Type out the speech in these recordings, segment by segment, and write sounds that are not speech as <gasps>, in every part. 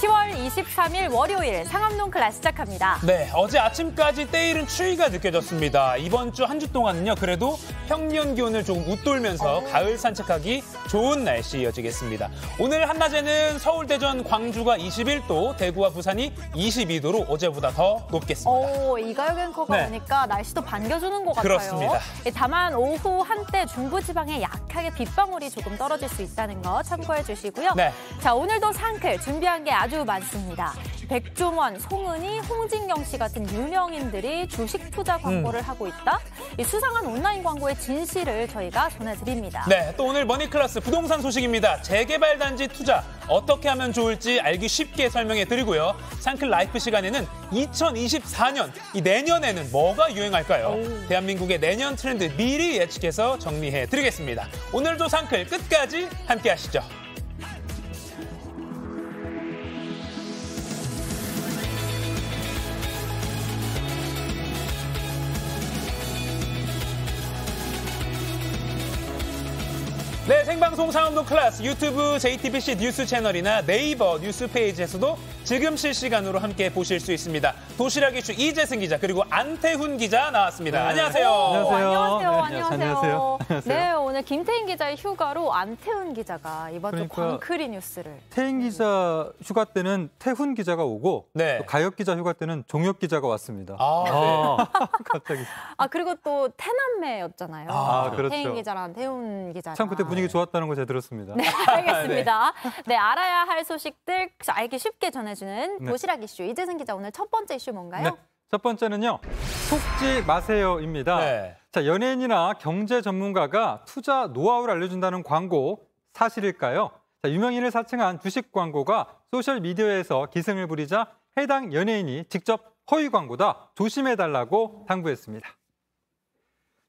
10월 23일 월요일 상암동 클래스 시작합니다. 네, 어제 아침까지 때이른 추위가 느껴졌습니다. 이번 주 한 주 동안은요, 그래도 평년 기온을 조금 웃돌면서 어... 가을 산책하기 좋은 날씨 이어지겠습니다. 오늘 한낮에는 서울, 대전, 광주가 21도, 대구와 부산이 22도로 어제보다 더 높겠습니다. 오, 이가요 앵커가 네. 오니까 날씨도 반겨주는 것 그렇습니다. 같아요. 그렇습니다. 예, 다만 오후 한때 중부지방에 약하게 빗방울이 조금 떨어질 수 있다는 거 참고해 주시고요. 네. 자, 오늘도 상클 준비한 게 아주 아주 많습니다. 백종원, 송은이, 홍진경 씨 같은 유명인들이 주식 투자 광고를 음. 하고 있다. 이 수상한 온라인 광고의 진실을 저희가 전해드립니다. 네, 또 오늘 머니클라스 부동산 소식입니다. 재개발 단지 투자 어떻게 하면 좋을지 알기 쉽게 설명해 드리고요. 상클 라이프 시간에는 2024년, 이 내년에는 뭐가 유행할까요? 오. 대한민국의 내년 트렌드 미리 예측해서 정리해 드리겠습니다. 오늘도 상클 끝까지 함께 하시죠. 생방송 상암동 클래스 유튜브 JTBC 뉴스 채널이나 네이버 뉴스 페이지에서도 지금 실시간으로 함께 보실 수 있습니다. 도시락 이슈 이재승 기자 그리고 안태훈 기자 나왔습니다. 네. 안녕하세요. 안녕하세요. 네, 안녕하세요. 안녕하세요. 안녕하세요. 네, 오늘 김태인 기자의 휴가로 안태훈 기자가 이번 그러니까 주 광클이 뉴스를. 태인 기자 휴가 때는 태훈 기자가 오고 네. 가혁 기자 휴가 때는 종혁 기자가 왔습니다. 아, 네. 아, 아. 갑자기. 아 그리고 또 태남매였잖아요. 아, 그렇죠. 태인 기자랑 태훈 기자. 참 그때 분위기 좋았. 반갑다는 거 제가 들었습니다. 네, <laughs> 알겠습니다. 네. 네. 알아야 할 소식들 알기 쉽게 전해주는 네. 도시락 이슈. 이재승 기자 오늘 첫 번째 이슈 뭔가요? 네. 첫 번째는요. 속지 마세요입니다. 네. 자, 연예인이나 경제 전문가가 투자 노하우를 알려준다는 광고 사실일까요? 자, 유명인을 사칭한 주식 광고가 소셜 미디어에서 기승을 부리자 해당 연예인이 직접 허위 광고다 조심해달라고 당부했습니다.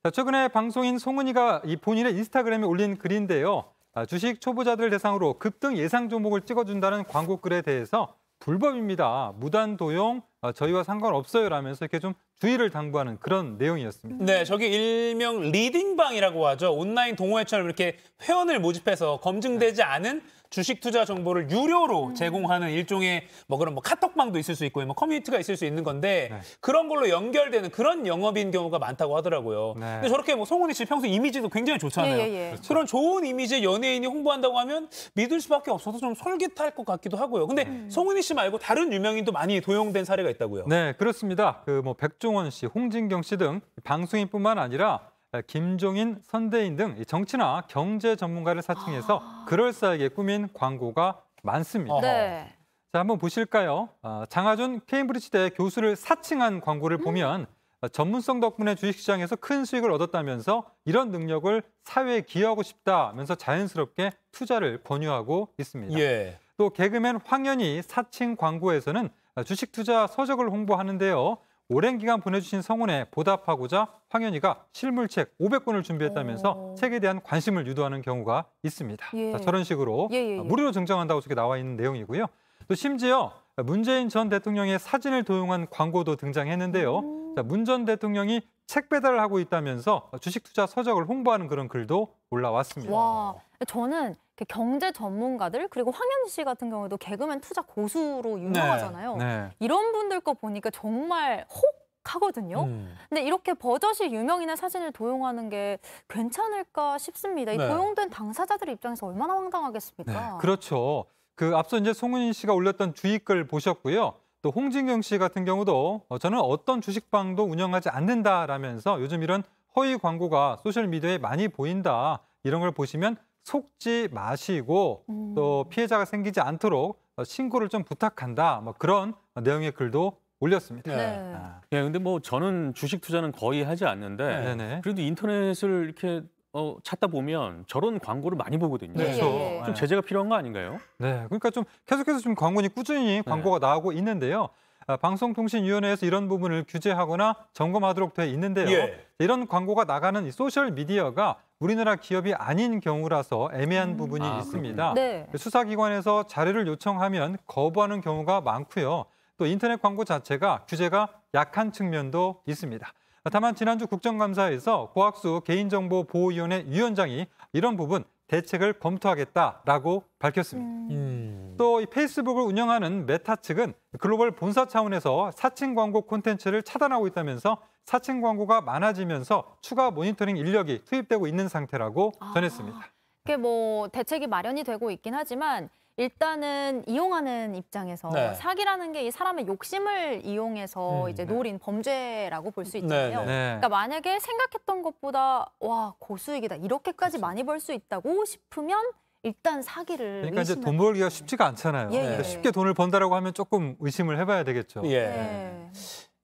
자, 최근에 방송인 송은이가 이 본인의 인스타그램에 올린 글인데요. 아, 주식 초보자들 대상으로 급등 예상 종목을 찍어준다는 광고 글에 대해서 불법입니다. 무단 도용, 아, 저희와 상관없어요. 라면서 이렇게 좀 주의를 당부하는 그런 내용이었습니다. 네, 저기 일명 리딩방이라고 하죠. 온라인 동호회처럼 이렇게 회원을 모집해서 검증되지 않은 주식 투자 정보를 유료로 음. 제공하는 일종의 뭐 그런 뭐 카톡방도 있을 수 있고 뭐 커뮤니티가 있을 수 있는 건데 네. 그런 걸로 연결되는 그런 영업인 경우가 많다고 하더라고요. 네. 근데 저렇게 뭐송은이씨 평소 이미지도 굉장히 좋잖아요. 예, 예, 예. 그렇죠. 그런 좋은 이미지의 연예인이 홍보한다고 하면 믿을 수밖에 없어서 좀 솔깃할 것 같기도 하고요. 근데 음. 송은이씨 말고 다른 유명인도 많이 도용된 사례가 있다고요. 네, 그렇습니다. 그 뭐 백종원 씨, 홍진경 씨 등 방송인뿐만 아니라 아, 김종인 선대인 등 정치나 경제 전문가를 사칭해서 아. 그럴싸하게 꾸민 광고가 많습니다. 네. 자, 한번 보실까요? 아, 장하준 케임브리지대 교수를 사칭한 광고를 음. 보면 음? 전문성 덕분에 주식시장에서 큰 수익을 얻었다면서 이런 능력을 사회에 기여하고 싶다면서 자연스럽게 투자를 권유하고 있습니다. 예. 또 개그맨 황현이 사칭 광고에서는 주식 투자 서적을 홍보하는데요. 오랜 기간 보내주신 성원에 보답하고자 황현이가 실물책 500권을 준비했다면서 오. 어. 책에 대한 관심을 유도하는 경우가 있습니다. 예. 자, 저런 식으로 예, 예, 예. 무료로 증정한다고 저게 나와 있는 내용이고요. 또 심지어 문재인 전 대통령의 사진을 도용한 광고도 등장했는데요. 음. 문전 대통령이 책 배달을 하고 있다면서 주식 투자 서적을 홍보하는 그런 글도 올라왔습니다. 와, 저는 그 경제 전문가들 그리고 황현 씨 같은 경우도 개그맨 투자 고수로 네. 유명하잖아요. 네, 네. 이런 분들 거 보니까 정말 혹 하거든요. 음. 근데 이렇게 버젓이 유명인의 사진을 도용하는 게 괜찮을까 싶습니다. 이 네. 도용된 당사자들 입장에서 얼마나 황당하겠습니까? 네, 그렇죠. 그 앞서 이제 송은인 씨가 올렸던 주의 글 보셨고요. 또 홍진경 씨 같은 경우도 어, 저는 어떤 주식방도 운영하지 않는다라면서 요즘 이런 허위 광고가 소셜 미디어에 많이 보인다. 이런 걸 보시면 속지 마시고 음. 또 피해자가 생기지 않도록 어, 신고를 좀 부탁한다. 뭐 그런 내용의 글도 올렸습니다. 네. 네. 아. 예, 근데 뭐 저는 주식 투자는 거의 하지 않는데 네네. 네. 그래도 인터넷을 이렇게 어, 찾다 보면 저런 광고를 많이 보거든요. 네. 그렇죠. 네. 좀 제재가 필요한 거 아닌가요? 네, 그러니까 좀 계속해서 지금 광고니 꾸준히 광고가 네. 나오고 있는데요. 아, 방송통신위원회에서 이런 부분을 규제하거나 점검하도록 돼 있는데요. 예. 이런 광고가 나가는 이 소셜 미디어가 우리나라 기업이 아닌 경우라서 애매한 음. 부분이 아, 있습니다. 네. 그 수사기관에서 자료를 요청하면 거부하는 경우가 많고요. 또 인터넷 광고 자체가 규제가 약한 측면도 있습니다. 다만 지난주 국정감사에서 고학수 개인정보보호위원회 위원장이 이런 부분 대책을 검토하겠다라고 밝혔습니다. 음. 음. 또이 페이스북을 운영하는 메타 측은 글로벌 본사 차원에서 사칭 광고 콘텐츠를 차단하고 있다면서 사칭 광고가 많아지면서 추가 모니터링 인력이 투입되고 있는 상태라고 아. 전했습니다. 이게 뭐 대책이 마련이 되고 있긴 하지만 일단은 이용하는 입장에서 네. 사기라는 게 이 사람의 욕심을 이용해서 음, 이제 네. 노린 범죄라고 볼 수 있잖아요. 네, 네. 그러니까 만약에 생각했던 것보다 와 고수익이다 이렇게까지 그렇죠. 많이 벌 수 있다고 싶으면 일단 사기를 그러니까 이제 돈 벌기가 쉽지가 않잖아요. 예, 예. 그러니까 쉽게 돈을 번다라고 하면 조금 의심을 해봐야 되겠죠. 예.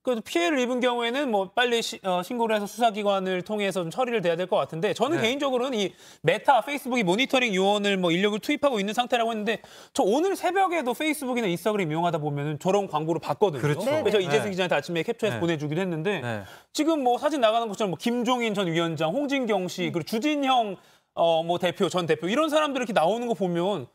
그래도 피해를 입은 경우에는 뭐 빨리 시, 어, 신고를 해서 수사기관을 통해서 좀 처리를 돼야 될 것 같은데 저는 네. 개인적으로는 이 메타 페이스북이 모니터링 요원을 뭐 인력을 투입하고 있는 상태라고 했는데 저 오늘 새벽에도 페이스북이나 인스타그램 이용하다 보면은 저런 광고를 봤거든요. 그렇죠. 네, 그래서 이재승 기자한테 아침에 캡처해서 네. 보내주기도 했는데 네. 지금 뭐 사진 나가는 것처럼 뭐 김종인 전 위원장, 홍진경 씨 그리고 주진형 어뭐 대표 전 대표 이런 사람들 이렇게 나오는 거 보면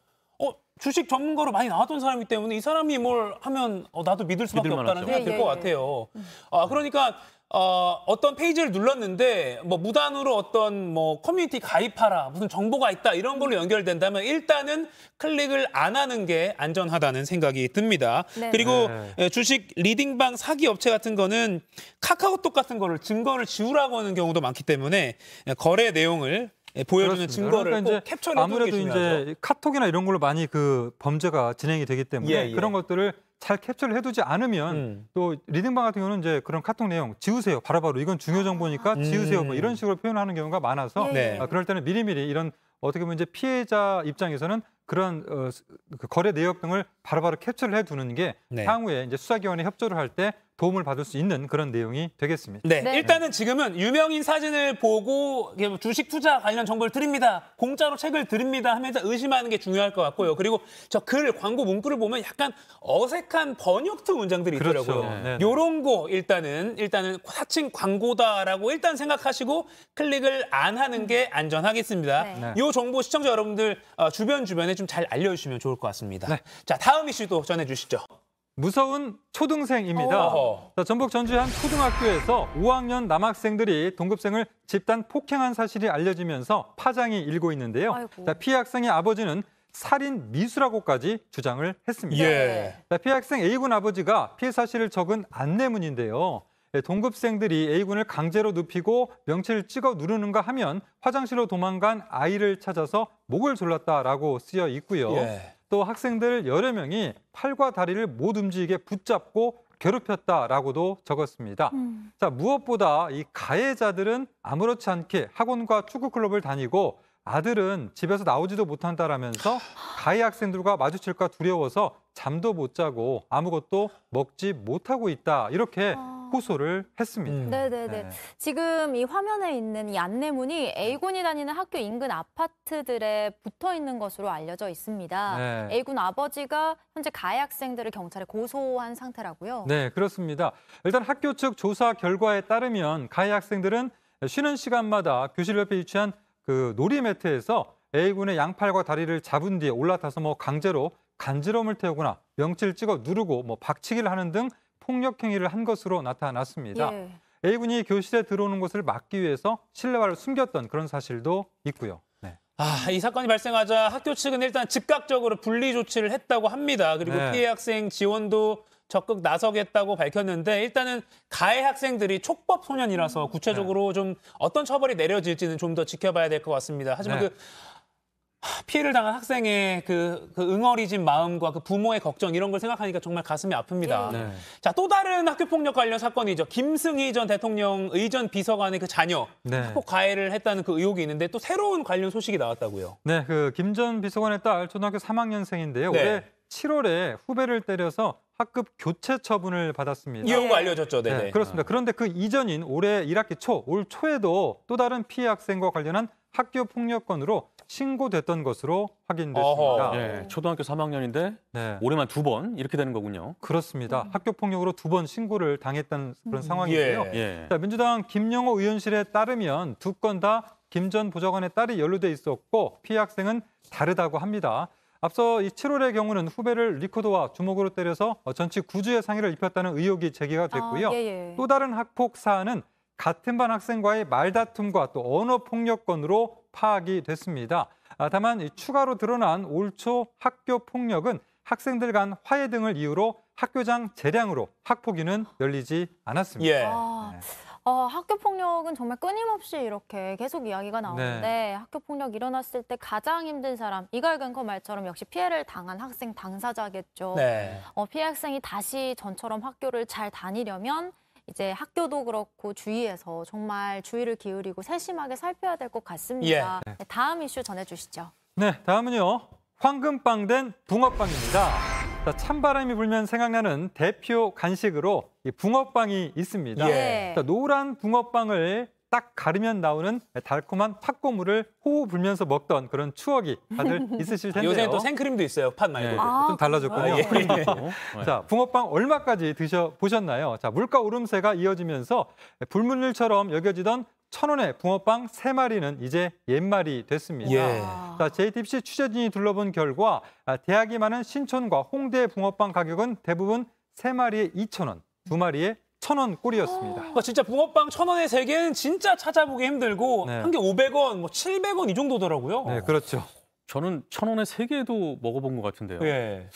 주식 전문가로 많이 나왔던 사람이기 때문에 이 사람이 뭘 하면 어, 나도 믿을 수밖에 믿을 없다는 생각이 들것 예, 예, 예. 같아요. 음. 아, 그러니까 어, 어떤 페이지를 눌렀는데 뭐 무단으로 어떤 뭐 커뮤니티 가입하라 무슨 정보가 있다 이런 걸로 연결된다면 일단은 클릭을 안 하는 게 안전하다는 생각이 듭니다. 네. 그리고 네. 주식 리딩방 사기 업체 같은 거는 카카오톡 같은 거를 증거를 지우라고 하는 경우도 많기 때문에 거래 내용을 예, 보여주는 증거를 그러니까 이 캡처를 아무래도 이제 카톡이나 이런 걸로 많이 그 범죄가 진행이 되기 때문에 예, 예. 그런 것들을 잘 캡처를 해두지 않으면 음. 또 리딩방 같은 경우는 이제 그런 카톡 내용 지우세요 바로바로 바로 이건 중요 정보니까 음. 지우세요 뭐 음. 이런 식으로 표현하는 경우가 많아서 네. 아, 그럴 때는 미리미리 이런 어떻게 보면 이제 피해자 입장에서는 그런 어, 그 거래 내역 등을 바로바로 캡처를 해두는 게 네. 향후에 이제 수사기관에 협조를 할 때 도움을 받을 수 있는 그런 내용이 되겠습니다. 네. 네. 일단은 지금은 유명인 사진을 보고 주식 투자 관련 정보를 드립니다. 공짜로 책을 드립니다 하면서 의심하는 게 중요할 것 같고요. 그리고 저 글, 광고 문구를 보면 약간 어색한 번역투 문장들이 그렇죠. 있더라고요. 네, 네. 요런 거 일단은 일단은 사칭 광고다라고 일단 생각하시고 클릭을 안 하는 게 안전하겠습니다. 네. 네. 요 정보 시청자 여러분들 어, 주변 주변에 좀 잘 알려주시면 좋을 것 같습니다. 네. 자 다음 이슈도 전해주시죠. 무서운 초등생입니다. 어 전북 전주한 초등학교에서 5학년 남학생들이 동급생을 집단 폭행한 사실이 알려지면서 파장이 일고 있는데요. 자, 피해 학생의 아버지는 살인 미수라고까지 주장을 했습니다. 예. 피해 학생 A군 아버지가 피해 사실을 적은 안내문인데요. 네, 동급생들이 A군을 강제로 눕히고 명치를 찍어 누르는가 하면 화장실로 도망간 아이를 찾아서 목을 졸랐다라고 쓰여 있고요. 예. 또 학생들 여러 명이 팔과 다리를 못 움직이게 붙잡고 괴롭혔다라고도 적었습니다. 음. 자, 무엇보다 이 가해자들은 아무렇지 않게 학원과 축구클럽을 다니고 아들은 집에서 나오지도 못한다라면서 가해 학생들과 마주칠까 두려워서 잠도 못 자고 아무것도 먹지 못하고 있다 이렇게 아. 호소를 했습니다. 음. 네네네. 네. 지금 이 화면에 있는 이 안내문이 A군이 다니는 학교 인근 아파트들에 붙어 있는 것으로 알려져 있습니다. 네. A군 아버지가 현재 가해 학생들을 경찰에 고소한 상태라고요. 네, 그렇습니다. 일단 학교 측 조사 결과에 따르면 가해 학생들은 쉬는 시간마다 교실 옆에 위치한 그 놀이 매트에서 A군의 양팔과 다리를 잡은 뒤에 올라타서 뭐 강제로 간지럼을 태우거나 명치를 찍어 누르고 뭐 박치기를 하는 등 폭력 행위를 한 것으로 나타났습니다. 예. A군이 교실에 들어오는 것을 막기 위해서 실내화를 숨겼던 그런 사실도 있고요. 네. 아, 이 사건이 발생하자 학교 측은 일단 즉각적으로 분리 조치를 했다고 합니다. 그리고 네. 피해 학생 지원도 적극 나서겠다고 밝혔는데 일단은 가해 학생들이 촉법 소년이라서 음. 구체적으로 네. 좀 어떤 처벌이 내려질지는 좀 더 지켜봐야 될 것 같습니다. 하지만 네. 그 피해를 당한 학생의 그, 그 응어리진 마음과 그 부모의 걱정 이런 걸 생각하니까 정말 가슴이 아픕니다. 네. 네. 자, 또 다른 학교 폭력 관련 사건이죠. 김승희 전 대통령 의전 비서관의 그 자녀 네. 학폭 가해를 했다는 그 의혹이 있는데 또 새로운 관련 소식이 나왔다고요. 네, 그김 전 비서관의 딸 초등학교 3학년생인데요. 네. 올해 7월에 후배를 때려서 학급 교체 처분을 받았습니다. 이런 거 알려졌죠. 네, 네네. 네, 그렇습니다. 어. 그런데 그 이전인 올해 1학기 초, 올 초에도 또 다른 피해 학생과 관련한 학교 폭력 건으로 신고됐던 것으로 확인됐습니다. 예, 초등학교 3학년인데 네. 올해만 두 번 이렇게 되는 거군요. 그렇습니다. 음. 학교 폭력으로 두 번 신고를 당했던 그런 음. 상황인데요. 예. 예. 자, 민주당 김영호 의원실에 따르면 두 건 다 김 전 보좌관의 딸이 연루돼 있었고 피해 학생은 다르다고 합니다. 앞서 이 7월의 경우는 후배를 리코더와 주먹으로 때려서 전치 9주의 상해를 입혔다는 의혹이 제기가 아, 됐고요. 아, 예, 예. 또 다른 학폭 사안은 같은 반 학생과의 말다툼과 또 언어폭력건으로 파악이 됐습니다. 아, 다만 이 추가로 드러난 올초 학교 폭력은 학생들 간 화해 등을 이유로 학교장 재량으로 학폭위는 열리지 않았습니다. 예. 아... 네. 어, 학교 폭력은 정말 끊임없이 이렇게 계속 이야기가 네. 나오는데 네. 학교 폭력 일어났을 때 가장 힘든 사람 이갈근거 말처럼 역시 피해를 당한 학생 당사자겠죠. 네. 어, 피해 학생이 다시 전처럼 학교를 잘 다니려면 이제 학교도 그렇고 주위에서 정말 주의를 기울이고 세심하게 살펴야 될 것 같습니다. 예. 네. 다음 이슈 전해주시죠. 네, 다음은요 황금빵 된 붕어빵입니다. 자, 찬바람이 불면 생각나는 대표 간식으로 붕어빵이 있습니다. 예. 자, 노란 붕어빵을 딱 가르면 나오는 달콤한 팥고물을 호호 불면서 먹던 그런 추억이 다들 <laughs> 있으실 텐데요. 요새 또 생크림도 있어요. 팥 말고. 예, 네, 아, 좀 달라졌군요. 아, 예. 예. 네. 자, 붕어빵 얼마까지 드셔 보셨나요? 자, 물가 오름세가 이어지면서 불문율처럼 여겨지던 천 원에 붕어빵 세마리는 이제 옛말이 됐습니다. 예. 자, JTBC 취재진이 둘러본 결과 아, 대학이 많은 신촌과 홍대 붕어빵 가격은 대부분 세마리에 이천 원 두마리에 천 원 꼴이었습니다. 그러니까 진짜 붕어빵 천원의세 개는 진짜 찾아보기 힘들고 네. 한개 오백 원뭐 칠백 원 이 정도더라고요. 네, 그렇죠. 저는 천 원에 세 개도 먹어본 것 같은데요. 예.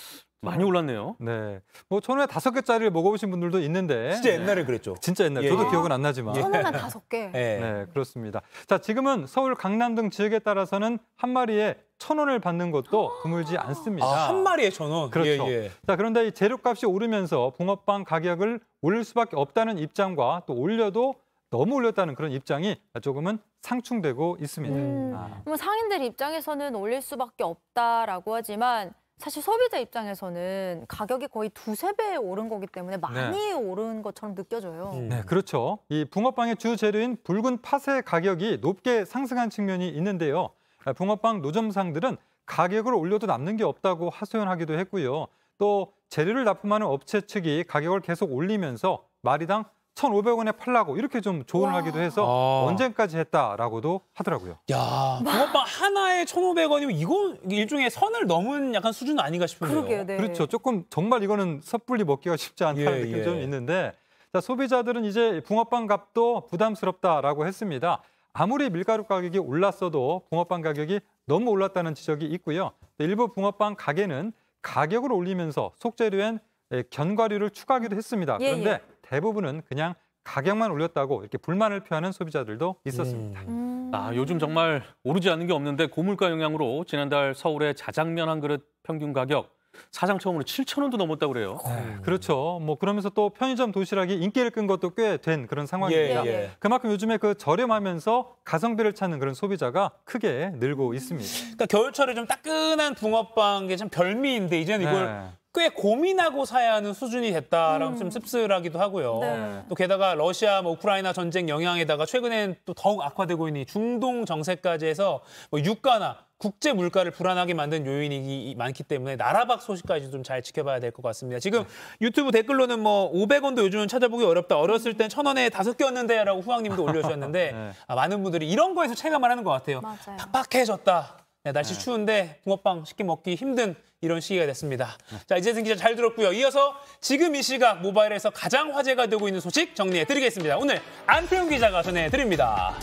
많이 올랐네요. 네. 뭐 천 원에 다섯 개짜리를 먹어보신 분들도 있는데. 진짜 옛날에 그랬죠. 네. 진짜 옛날. 예. 저도 아, 기억은 안 나지만. 예. 천 원에 다섯 개. 예. 네, 그렇습니다. 자, 지금은 서울 강남 등 지역에 따라서는 한 마리에 천 원을 받는 것도 드물지 아. 않습니다. 아, 한 마리에 천 원. 그렇죠. 예, 예. 자, 그런데 이 재료값이 오르면서 붕어빵 가격을 올릴 수밖에 없다는 입장과 또 올려도 너무 올렸다는 그런 입장이 조금은 상충되고 있습니다. 음, 아. 뭐 상인들 입장에서는 올릴 수밖에 없다라고 하지만 사실 소비자 입장에서는 가격이 거의 두세 배 오른 거기 때문에 네. 많이 네. 오른 것처럼 느껴져요. 음. 네, 그렇죠. 이 붕어빵의 주 재료인 붉은 팥의 가격이 높게 상승한 측면이 있는데요. 아, 붕어빵 노점상들은 가격을 올려도 남는 게 없다고 하소연하기도 했고요. 또 재료를 납품하는 업체 측이 가격을 계속 올리면서 마리당 1,500원에 팔라고 이렇게 좀 조언을 와. 하기도 해서 아. 언젠까지 했다라고도 하더라고요. 야, 붕어빵 하나에 1,500원이면 이거 일종의 선을 넘은 약간 수준 아닌가 싶은데요. 그러게요, 네. 그렇죠. 조금 정말 이거는 섣불리 먹기가 쉽지 않다는 예, 느낌이 예. 좀 있는데 자, 소비자들은 이제 붕어빵 값도 부담스럽다라고 했습니다. 아무리 밀가루 가격이 올랐어도 붕어빵 가격이 너무 올랐다는 지적이 있고요. 일부 붕어빵 가게는 가격을 올리면서 속재료엔 예, 견과류를 추가하기도 했습니다. 예, 예. 그런데 예, 대부분은 그냥 가격만 올렸다고 이렇게 불만을 표하는 소비자들도 있었습니다. 예. 음. 아, 요즘 정말 오르지 않는 게 없는데 고물가 영향으로 지난달 서울의 자장면 한 그릇 평균 가격 사상 처음으로 7천 원도 넘었다고 그래요. 어. 네, 그렇죠. 뭐 그러면서 또 편의점 도시락이 인기를 끈 것도 꽤 된 그런 상황입니다. 예, 예. 그만큼 요즘에 그 저렴하면서 가성비를 찾는 그런 소비자가 크게 늘고 있습니다. 그러니까 겨울철에 좀 따끈한 붕어빵 게참 별미인데 이제는 이걸 네. 꽤 고민하고 사야 하는 수준이 됐다라고 음. 좀 씁쓸하기도 하고요. 네. 또 게다가 러시아 뭐 우크라이나 전쟁 영향에다가 최근엔 또 더욱 악화되고 있는 중동 정세까지 해서 뭐 유가나 국제 물가를 불안하게 만든 요인이 많기 때문에 나라박 소식까지 좀 잘 지켜봐야 될 것 같습니다. 지금 네. 유튜브 댓글로는 뭐 500원도 요즘은 찾아보기 어렵다. 어렸을 땐 1,000원에 다섯 개였는데라고 후왕님도 올려주셨는데 <laughs> 네. 아, 많은 분들이 이런 거에서 체감을 하는 것 같아요. 맞아요. 팍팍해졌다. 네, 날씨 네. 추운데 붕어빵 쉽게 먹기 힘든 이런 시기가 됐습니다. 자, 이재승 기자 잘 들었고요. 이어서 지금 이 시각 모바일에서 가장 화제가 되고 있는 소식 정리해드리겠습니다. 오늘 안태훈 기자가 전해드립니다.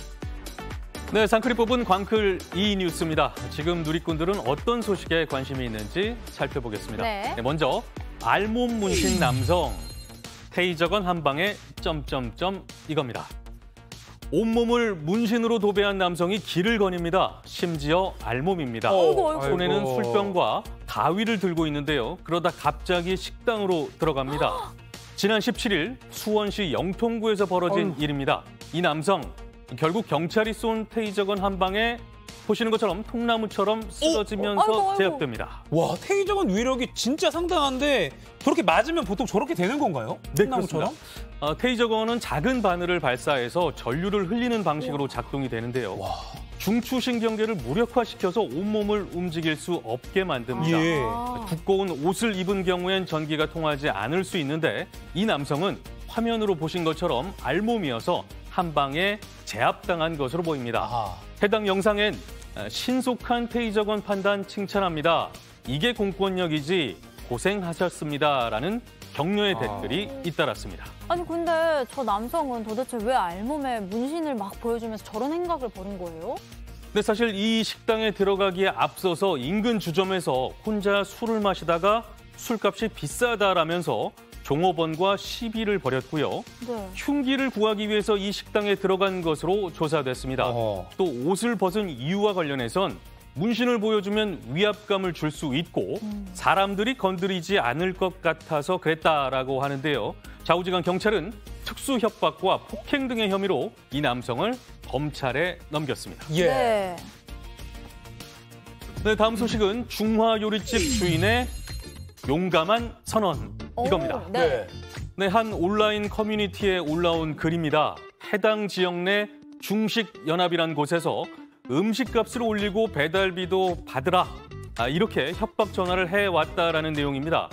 네, 상클이 뽑은 광클 2 뉴스입니다. 지금 누리꾼들은 어떤 소식에 관심이 있는지 살펴보겠습니다. 네. 네, 먼저 알몸 문신 남성 테이저건 한 방에 점점점 이겁니다. 온몸을 문신으로 도배한 남성이 길을 거닙니다. 심지어 알몸입니다. 어이구, 어이구. 손에는 술병과 가위를 들고 있는데요. 그러다 갑자기 식당으로 들어갑니다. <gasps> 지난 17일 수원시 영통구에서 벌어진 어휴. 일입니다. 이 남성 결국 경찰이 쏜 테이저건 한 방에 보시는 것처럼 통나무처럼 쓰러지면서 아이고, 아이고. 제압됩니다. 와 테이저건 위력이 진짜 상당한데 저렇게 맞으면 보통 저렇게 되는 건가요? 네, 통나무처럼? 아, 테이저건은 작은 바늘을 발사해서 전류를 흘리는 방식으로 작동이 되는데요. 와. 중추신경계를 무력화시켜서 온몸을 움직일 수 없게 만듭니다. 예. 두꺼운 옷을 입은 경우엔 전기가 통하지 않을 수 있는데 이 남성은 화면으로 보신 것처럼 알몸이어서 한 방에 제압당한 것으로 보입니다. 아. 해당 영상엔 신속한 테이저건 판단 칭찬합니다. 이게 공권력이지 고생하셨습니다라는 격려의 아. 댓글이 잇따랐습니다. 아니 근데 저 남성은 도대체 왜 알몸에 문신을 막 보여주면서 저런 행각을 벌인 거예요? 근데 사실 이 식당에 들어가기에 앞서서 인근 주점에서 혼자 술을 마시다가 술값이 비싸다라면서 종업원과 시비를 벌였고요. 네. 흉기를 구하기 위해서 이 식당에 들어간 것으로 조사됐습니다. 어. 또 옷을 벗은 이유와 관련해선 문신을 보여주면 위압감을 줄 수 있고 음. 사람들이 건드리지 않을 것 같아서 그랬다라고 하는데요. 자우지간 경찰은 특수 협박과 폭행 등의 혐의로 이 남성을 검찰에 넘겼습니다. 예. 네, 네 다음 소식은 중화 요리집 주인의 용감한 선언 이겁니다. 오, 네. 네. 네, 한 온라인 커뮤니티에 올라온 글입니다. 해당 지역 내 중식 연합이란 곳에서 음식값을 올리고 배달비도 받으라. 아, 이렇게 협박 전화를 해왔다라는 내용입니다.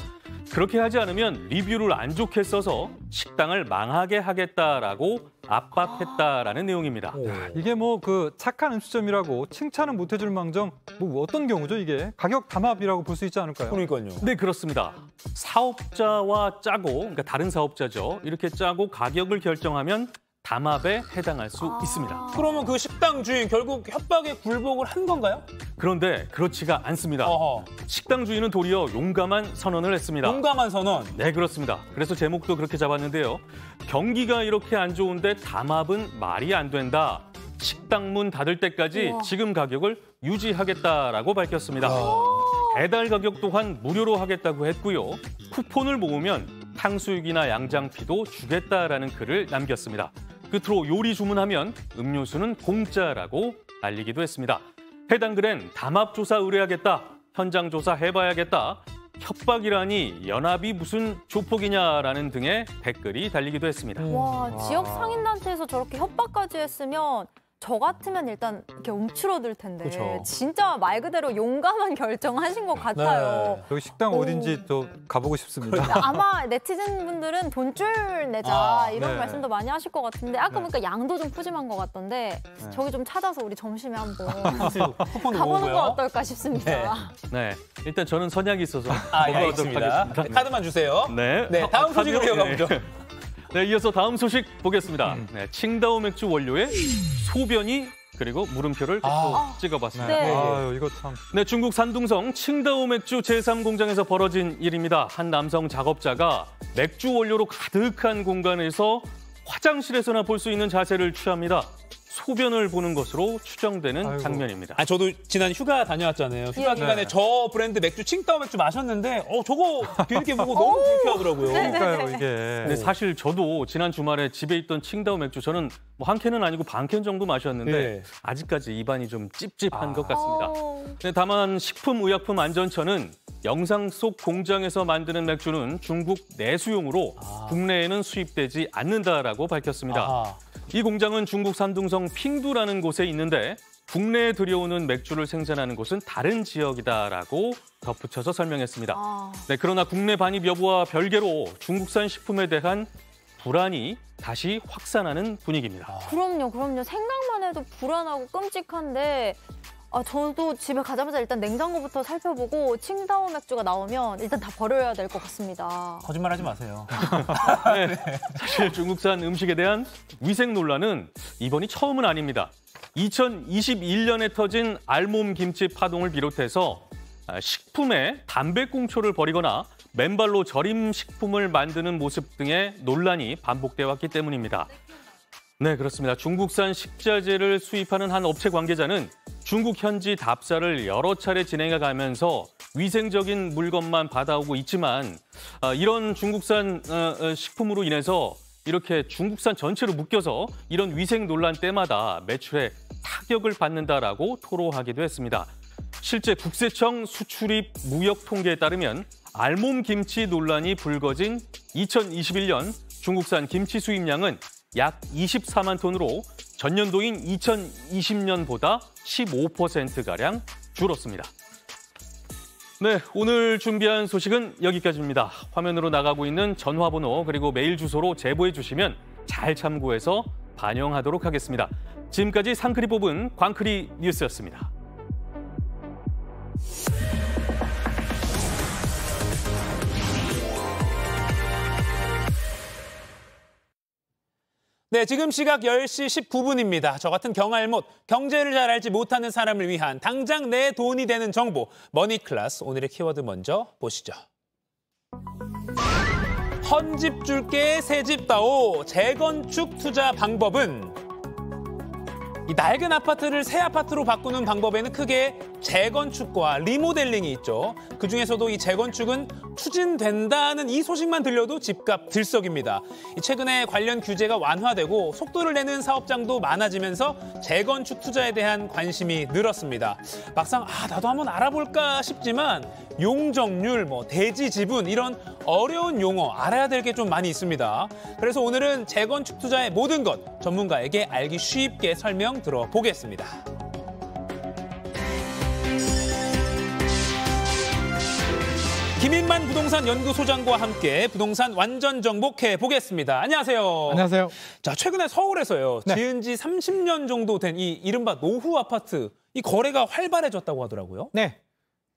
그렇게 하지 않으면 리뷰를 안 좋게 써서 식당을 망하게 하겠다라고 압박했다라는 내용입니다. 야, 이게 뭐 그 착한 음식점이라고 칭찬은 못 해줄 망정 뭐 어떤 경우죠 이게? 가격 담합이라고 볼 수 있지 않을까요? 그러니까요. 네 그렇습니다. 사업자와 짜고 그러니까 다른 사업자죠. 이렇게 짜고 가격을 결정하면 담합에 해당할 수 아... 있습니다. 그러면 그 식당 주인 결국 협박에 굴복을 한 건가요? 그런데 그렇지가 않습니다. 어허. 식당 주인은 도리어 용감한 선언을 했습니다. 용감한 선언? 네, 그렇습니다. 그래서 제목도 그렇게 잡았는데요. 경기가 이렇게 안 좋은데 담합은 말이 안 된다. 식당 문 닫을 때까지 우와. 지금 가격을 유지하겠다라고 밝혔습니다. 아. 배달 가격 또한 무료로 하겠다고 했고요. 쿠폰을 모으면 탕수육이나 양장피도 주겠다라는 글을 남겼습니다. 끝으로 요리 주문하면 음료수는 공짜라고 알리기도 했습니다. 해당 글엔 담합조사 의뢰하겠다, 현장조사 해봐야겠다, 협박이라니 연합이 무슨 조폭이냐라는 등의 댓글이 달리기도 했습니다. 와, 지역 상인단체에서 저렇게 협박까지 했으면 저 같으면 일단 이렇게 움츠러들 텐데 그쵸. 진짜 말 그대로 용감한 <laughs> 결정하신 것 같아요. 네. 여기 식당 어딘지 또 가보고 싶습니다. 그러니까 <laughs> 아마 네티즌 분들은 돈줄 내자 아, 네. 이런 네. 말씀도 많이 하실 것 같은데 아까 네. 보니까 양도 좀 푸짐한 것 같던데 네. 저기 좀 찾아서 우리 점심에 한번 <laughs> 가보는 건 어떨까 싶습니다. 네. 네. 일단 저는 선약이 있어서 아, 예, 알겠겠습니다 카드만 주세요. 네. 네 어, 다음 소식으로 이어가보죠. 네, 이어서 다음 소식 보겠습니다. 음. 네, 칭다오 맥주 원료에 소변이 그리고 물음표를 아. 찍어봤습니다. 네. 아 이거 참. 네, 중국 산둥성 칭다오 맥주 제3공장에서 벌어진 일입니다. 한 남성 작업자가 맥주 원료로 가득한 공간에서 화장실에서나 볼 수 있는 자세를 취합니다. 소변을 보는 것으로 추정되는 아이고. 장면입니다. 아, 저도 지난 휴가 다녀왔잖아요. 휴가 예. 기간에 네. 저 브랜드 맥주 칭따오 맥주 마셨는데 어 저거 뒤늦게 보고 <laughs> 너무 불쾌하더라고요. 네, 네, 네. 그러니까요 이게. 근데 사실 저도 지난 주말에 집에 있던 칭다오 맥주 저는 뭐한 캔은 아니고 반 캔 정도 마셨는데 예. 아직까지 입안이 좀 찝찝한 아. 것 같습니다. 근데 다만 식품의약품안전처는 영상 속 공장에서 만드는 맥주는 중국 내수용으로 아. 국내에는 수입되지 않는다라고 밝혔습니다. 아이 공장은 중국 산둥성 핑두라는 곳에 있는데 국내에 들여오는 맥주를 생산하는 곳은 다른 지역이다라고 덧붙여서 설명했습니다. 아... 네, 그러나 국내 반입 여부와 별개로 중국산 식품에 대한 불안이 다시 확산하는 분위기입니다. 그럼요, 그럼요. 생각만 해도 불안하고 끔찍한데 아, 저도 집에 가자마자 일단 냉장고부터 살펴보고 칭다오 맥주가 나오면 일단 다 버려야 될 것 같습니다. 거짓말하지 마세요. <laughs> 네, 사실 중국산 음식에 대한 위생 논란은 이번이 처음은 아닙니다. 2021년에 터진 알몸 김치 파동을 비롯해서 아, 식품에 담배꽁초를 버리거나 맨발로 절임 식품을 만드는 모습 등의 논란이 반복돼 왔기 때문입니다. 네, 그렇습니다. 중국산 식자재를 수입하는 한 업체 관계자는 중국 현지 답사를 여러 차례 진행해 가면서 위생적인 물건만 받아오고 있지만 아, 이런 중국산 어, 어, 식품으로 인해서 이렇게 중국산 전체로 묶여서 이런 위생 논란 때마다 매출에 타격을 받는다라고 토로하기도 했습니다. 실제 국세청 수출입 무역 통계에 따르면 알몸 김치 논란이 불거진 2021년 중국산 김치 수입량은 약 24만 톤으로 전년도인 2020년보다 15%가량 줄었습니다. 네, 오늘 준비한 소식은 여기까지입니다. 화면으로 나가고 있는 전화번호 그리고 메일 주소로 제보해 주시면 잘 참고해서 반영하도록 하겠습니다. 지금까지 상크리 뽑은 광크리 뉴스였습니다. 네, 지금 시각 10시 19분입니다. 저 같은 경알못, 경제를 잘 알지 못하는 사람을 위한 당장 내 돈이 되는 정보, 머니 클래스 오늘의 키워드 먼저 보시죠. 헌집 줄게 새집 따오 재건축 투자 방법은 이 낡은 아파트를 새 아파트로 바꾸는 방법에는 크게 재건축과 리모델링이 있죠. 그중에서도 이 재건축은 추진된다는 이 소식만 들려도 집값 들썩입니다. 최근에 관련 규제가 완화되고 속도를 내는 사업장도 많아지면서 재건축 투자에 대한 관심이 늘었습니다. 막상 아 나도 한번 알아볼까 싶지만 용적률, 뭐 대지 지분 이런 어려운 용어 알아야 될 게 좀 많이 있습니다. 그래서 오늘은 재건축 투자의 모든 것 전문가에게 알기 쉽게 설명 들어보겠습니다. 김인만 부동산 연구소장과 함께 부동산 완전 정복해 보겠습니다. 안녕하세요. 안녕하세요. 자, 최근에 서울에서요. 네. 지은 지 30년 정도 된 이 이른바 노후 아파트 이 거래가 활발해졌다고 하더라고요. 네.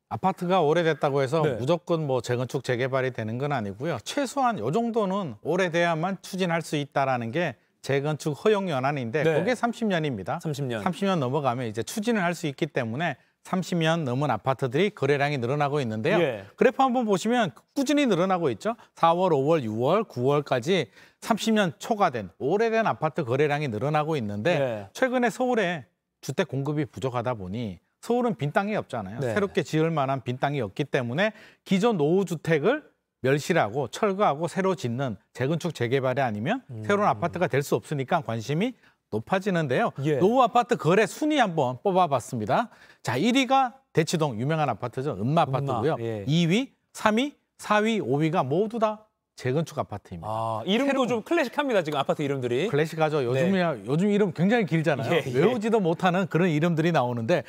아파트가 오래됐다고 해서 네. 무조건 뭐 재건축 재개발이 되는 건 아니고요. 최소한 요 정도는 오래돼야만 추진할 수 있다라는 게 재건축 허용 연한인데 네. 그게 30년입니다. 30년. 30년 넘어가면 이제 추진을 할 수 있기 때문에 30년 넘은 아파트들이 거래량이 늘어나고 있는데요. 예. 그래프 한번 보시면 꾸준히 늘어나고 있죠. 4월, 5월, 6월, 9월까지 30년 초과된 오래된 아파트 거래량이 늘어나고 있는데 예. 최근에 서울에 주택 공급이 부족하다 보니 서울은 빈 땅이 없잖아요. 네. 새롭게 지을 만한 빈 땅이 없기 때문에 기존 노후주택을 멸실하고 철거하고 새로 짓는 재건축 재개발이 아니면 음. 새로운 아파트가 될 수 없으니까 관심이 높아지는데요. 예. 노후 아파트 거래 순위 한번 뽑아봤습니다. 자, 1위가 대치동 유명한 아파트죠. 음마 아파트고요. 음 예. 2위, 3위, 4위, 5위가 모두 다 재건축 아파트입니다. 아, 이름도 새로좀 클래식합니다. 지금 아파트 이름들이. 클래식하죠. 요즘이야 네. 요즘 이름 굉장히 길잖아요. 예, 예. 외우지도 못하는 그런 이름들이 나오는데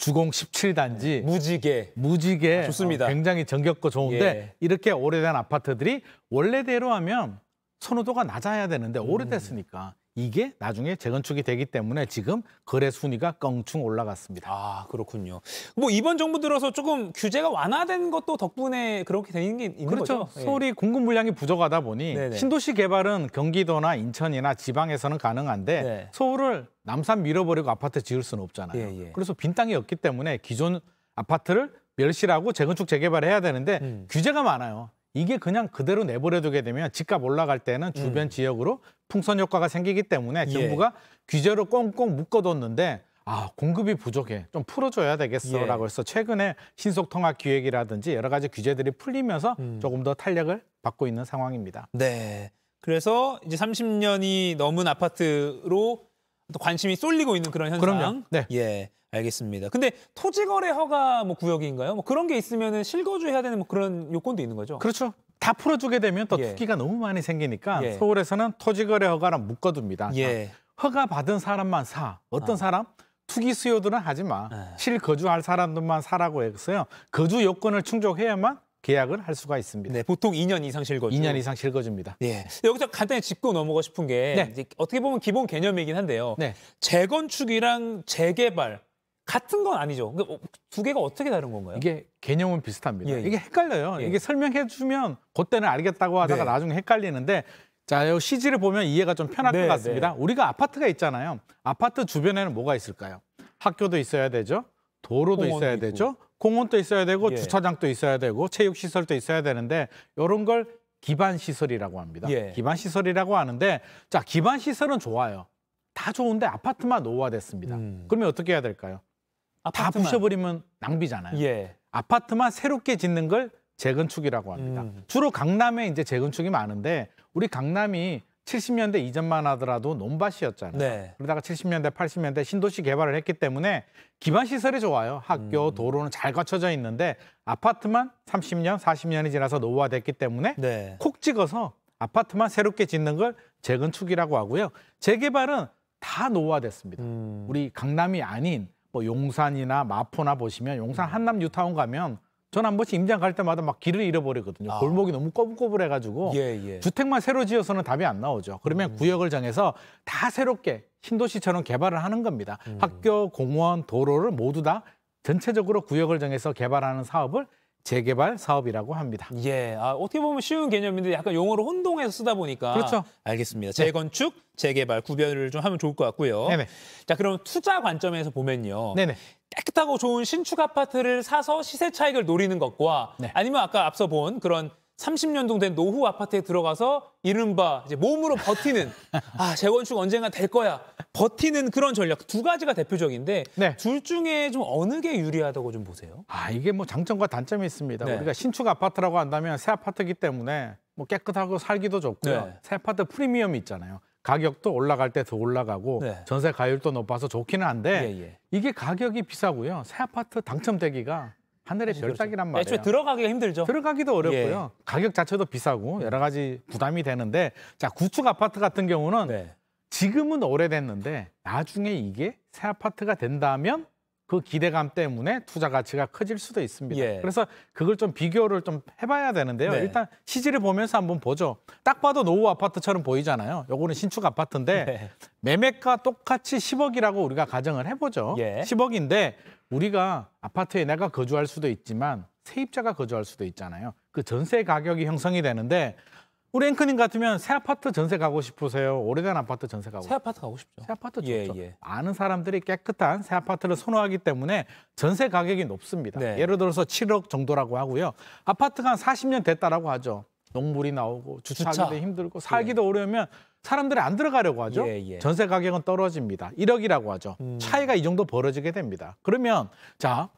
주공 17단지 무지개 무지개 아, 좋습니다. 어, 굉장히 정겹고 좋은데 예. 이렇게 오래된 아파트들이 원래대로 하면 선호도가 낮아야 되는데 오래됐으니까 이게 나중에 재건축이 되기 때문에 지금 거래 순위가 껑충 올라갔습니다. 아 그렇군요. 뭐 이번 정부 들어서 조금 규제가 완화된 것도 덕분에 그렇게 되는 게 있는 그렇죠. 거죠? 서울이 예. 공급 물량이 부족하다 보니 네네. 신도시 개발은 경기도나 인천이나 지방에서는 가능한데 네. 서울을 남산 밀어버리고 아파트 지을 수는 없잖아요. 예예. 예. 그래서 빈 땅이 없기 때문에 기존 아파트를 멸실하고 재건축 재개발해야 되는데 음. 규제가 많아요. 이게 그냥 그대로 내버려두게 되면 집값 올라갈 때는 주변 음. 지역으로 풍선 효과가 생기기 때문에 예. 정부가 예. 규제로 꽁꽁 묶어뒀는데 아 공급이 부족해 좀 풀어줘야 되겠어라고 예. 해서 최근에 신속 통합 기획이라든지 여러 가지 규제들이 풀리면서 음. 조금 더 탄력을 받고 있는 상황입니다. 네. 그래서 이제 30년이 넘은 아파트로 관심이 쏠리고 있는 그런 현상. 그럼요. 네. 예. 알겠습니다. 근데 토지 거래 허가 뭐 구역인가요? 뭐 그런 게 있으면은 실거주 해야 되는 뭐 그런 요건도 있는 거죠? 그렇죠. 다 풀어주게 되면 또 예. 투기가 너무 많이 생기니까 예. 서울에서는 토지 거래 허가랑 묶어둡니다. 예. 그러니까 허가 받은 사람만 사. 어떤 아. 사람? 투기 수요들은 하지 마. 에. 아. 실거주할 사람들만 사라고 했어요. 거주 요건을 충족해야만 계약을 할 수가 있습니다. 네, 보통 2년 이상 실거주. 2년 이상 실거주입니다. 예. 여기서 간단히 짚고 넘어가고 싶은 게 네. 이제 어떻게 보면 기본 개념이긴 한데요. 네. 재건축이랑 재개발 같은 건 아니죠. 그러니까 어, 두 개가 어떻게 다른 건가요? 이게 개념은 비슷합니다. 예, 예. 이게 헷갈려요. 예. 이게 설명해 주면 그때는 알겠다고 하다가 네. 나중에 헷갈리는데 자, 요 CG를 보면 이해가 좀 편할 네, 것 같습니다. 네. 우리가 아파트가 있잖아요. 아파트 주변에는 뭐가 있을까요? 학교도 있어야 되죠. 도로도 있어야 있고. 되죠. 공원도 있어야 되고 예. 주차장도 있어야 되고 체육시설도 있어야 되는데 이런 걸 기반시설이라고 합니다. 예. 기반시설이라고 하는데 자 기반시설은 좋아요. 다 좋은데 아파트만 노후화됐습니다. 음. 그러면 어떻게 해야 될까요? 아파트만. 다 부셔버리면 낭비잖아요. 예. 아파트만 새롭게 짓는 걸 재건축이라고 합니다. 음. 주로 강남에 이제 재건축이 많은데 우리 강남이 70년대 이전만 하더라도 논밭이었잖아요. 네. 그러다가 70년대, 80년대 신도시 개발을 했기 때문에 기반 시설이 좋아요. 학교, 음. 도로는 잘 갖춰져 있는데 아파트만 30년, 40년이 지나서 노후화됐기 때문에 네. 콕 찍어서 아파트만 새롭게 짓는 걸 재건축이라고 하고요. 재개발은 다 노화됐습니다. 음. 우리 강남이 아닌 뭐 용산이나 마포나 보시면 용산 음. 한남 유타운 가면 전한 번씩 임장 갈 때마다 막 길을 잃어버리거든요. 아. 골목이 너무 꼬불꼬불해가지고 예, 예. 주택만 새로 지어서는 답이 안 나오죠. 그러면 음. 구역을 정해서 다 새롭게 신도시처럼 개발을 하는 겁니다. 음. 학교, 공원, 도로를 모두 다 전체적으로 구역을 정해서 개발하는 사업을 재개발 사업이라고 합니다. 예, 아, 어떻게 보면 쉬운 개념인데 약간 용어를 혼동해서 쓰다 보니까 그렇죠. 알겠습니다. 재건축, 재개발 구별을 좀 하면 좋을 것 같고요. 네네. 자, 그럼 투자 관점에서 보면요. 네네. 깨끗하고 좋은 신축 아파트를 사서 시세 차익을 노리는 것과 네. 아니면 아까 앞서 본 그런 30년동 된 노후 아파트에 들어가서 이른바 이제 몸으로 버티는 <laughs> 아 재건축 언젠가 될 거야 버티는 그런 전략 두 가지가 대표적인데 네. 둘 중에 좀 어느 게 유리하다고 좀 보세요. 아 이게 뭐 장점과 단점이 있습니다. 네. 우리가 신축 아파트라고 한다면 새 아파트이기 때문에 뭐 깨끗하고 살기도 좋고요. 네. 새 아파트 프리미엄이 있잖아요. 가격도 올라갈 때 더 올라가고 네. 전세 가율도 높아서 좋기는 한데 예, 예. 이게 가격이 비싸고요. 새 아파트 당첨되기가 하늘의 그렇죠, 그렇죠. 별 따기란 말이에요. 애초에 들어가기가 힘들죠. 들어가기도 어렵고요. 예. 가격 자체도 비싸고 여러 가지 부담이 되는데 자 구축 아파트 같은 경우는 네. 지금은 오래됐는데 나중에 이게 새 아파트가 된다면 그 기대감 때문에 투자 가치가 커질 수도 있습니다. 예. 그래서 그걸 좀 비교를 좀 해봐야 되는데요. 네. 일단 시지를 보면서 한번 보죠. 딱 봐도 노후 아파트처럼 보이잖아요. 요거는 신축 아파트인데 네. 매매가 똑같이 10억이라고 우리가 가정을 해보죠. 예. 10억인데 우리가 아파트에 내가 거주할 수도 있지만 세입자가 거주할 수도 있잖아요. 그 전세 가격이 형성이 되는데 우리 앵커님 같으면 새 아파트 전세 가고 싶으세요? 오래된 아파트 전세 가고 싶어요? 새 아파트 가고 싶죠. 새 아파트 예, 좋죠. 예, 예. 많은 사람들이 깨끗한 새 아파트를 선호하기 때문에 전세 가격이 높습니다. 네. 예를 들어서 7억 정도라고 하고요. 아파트가 한 40년 됐다라고 하죠. 농물이 나오고 주차하기도 주차. 힘들고 살기도 예. 어려우면 사람들이 안 들어가려고 하죠. 예, 예. 전세 가격은 떨어집니다. 1억이라고 하죠. 음. 차이가 이 정도 벌어지게 됩니다. 그러면 자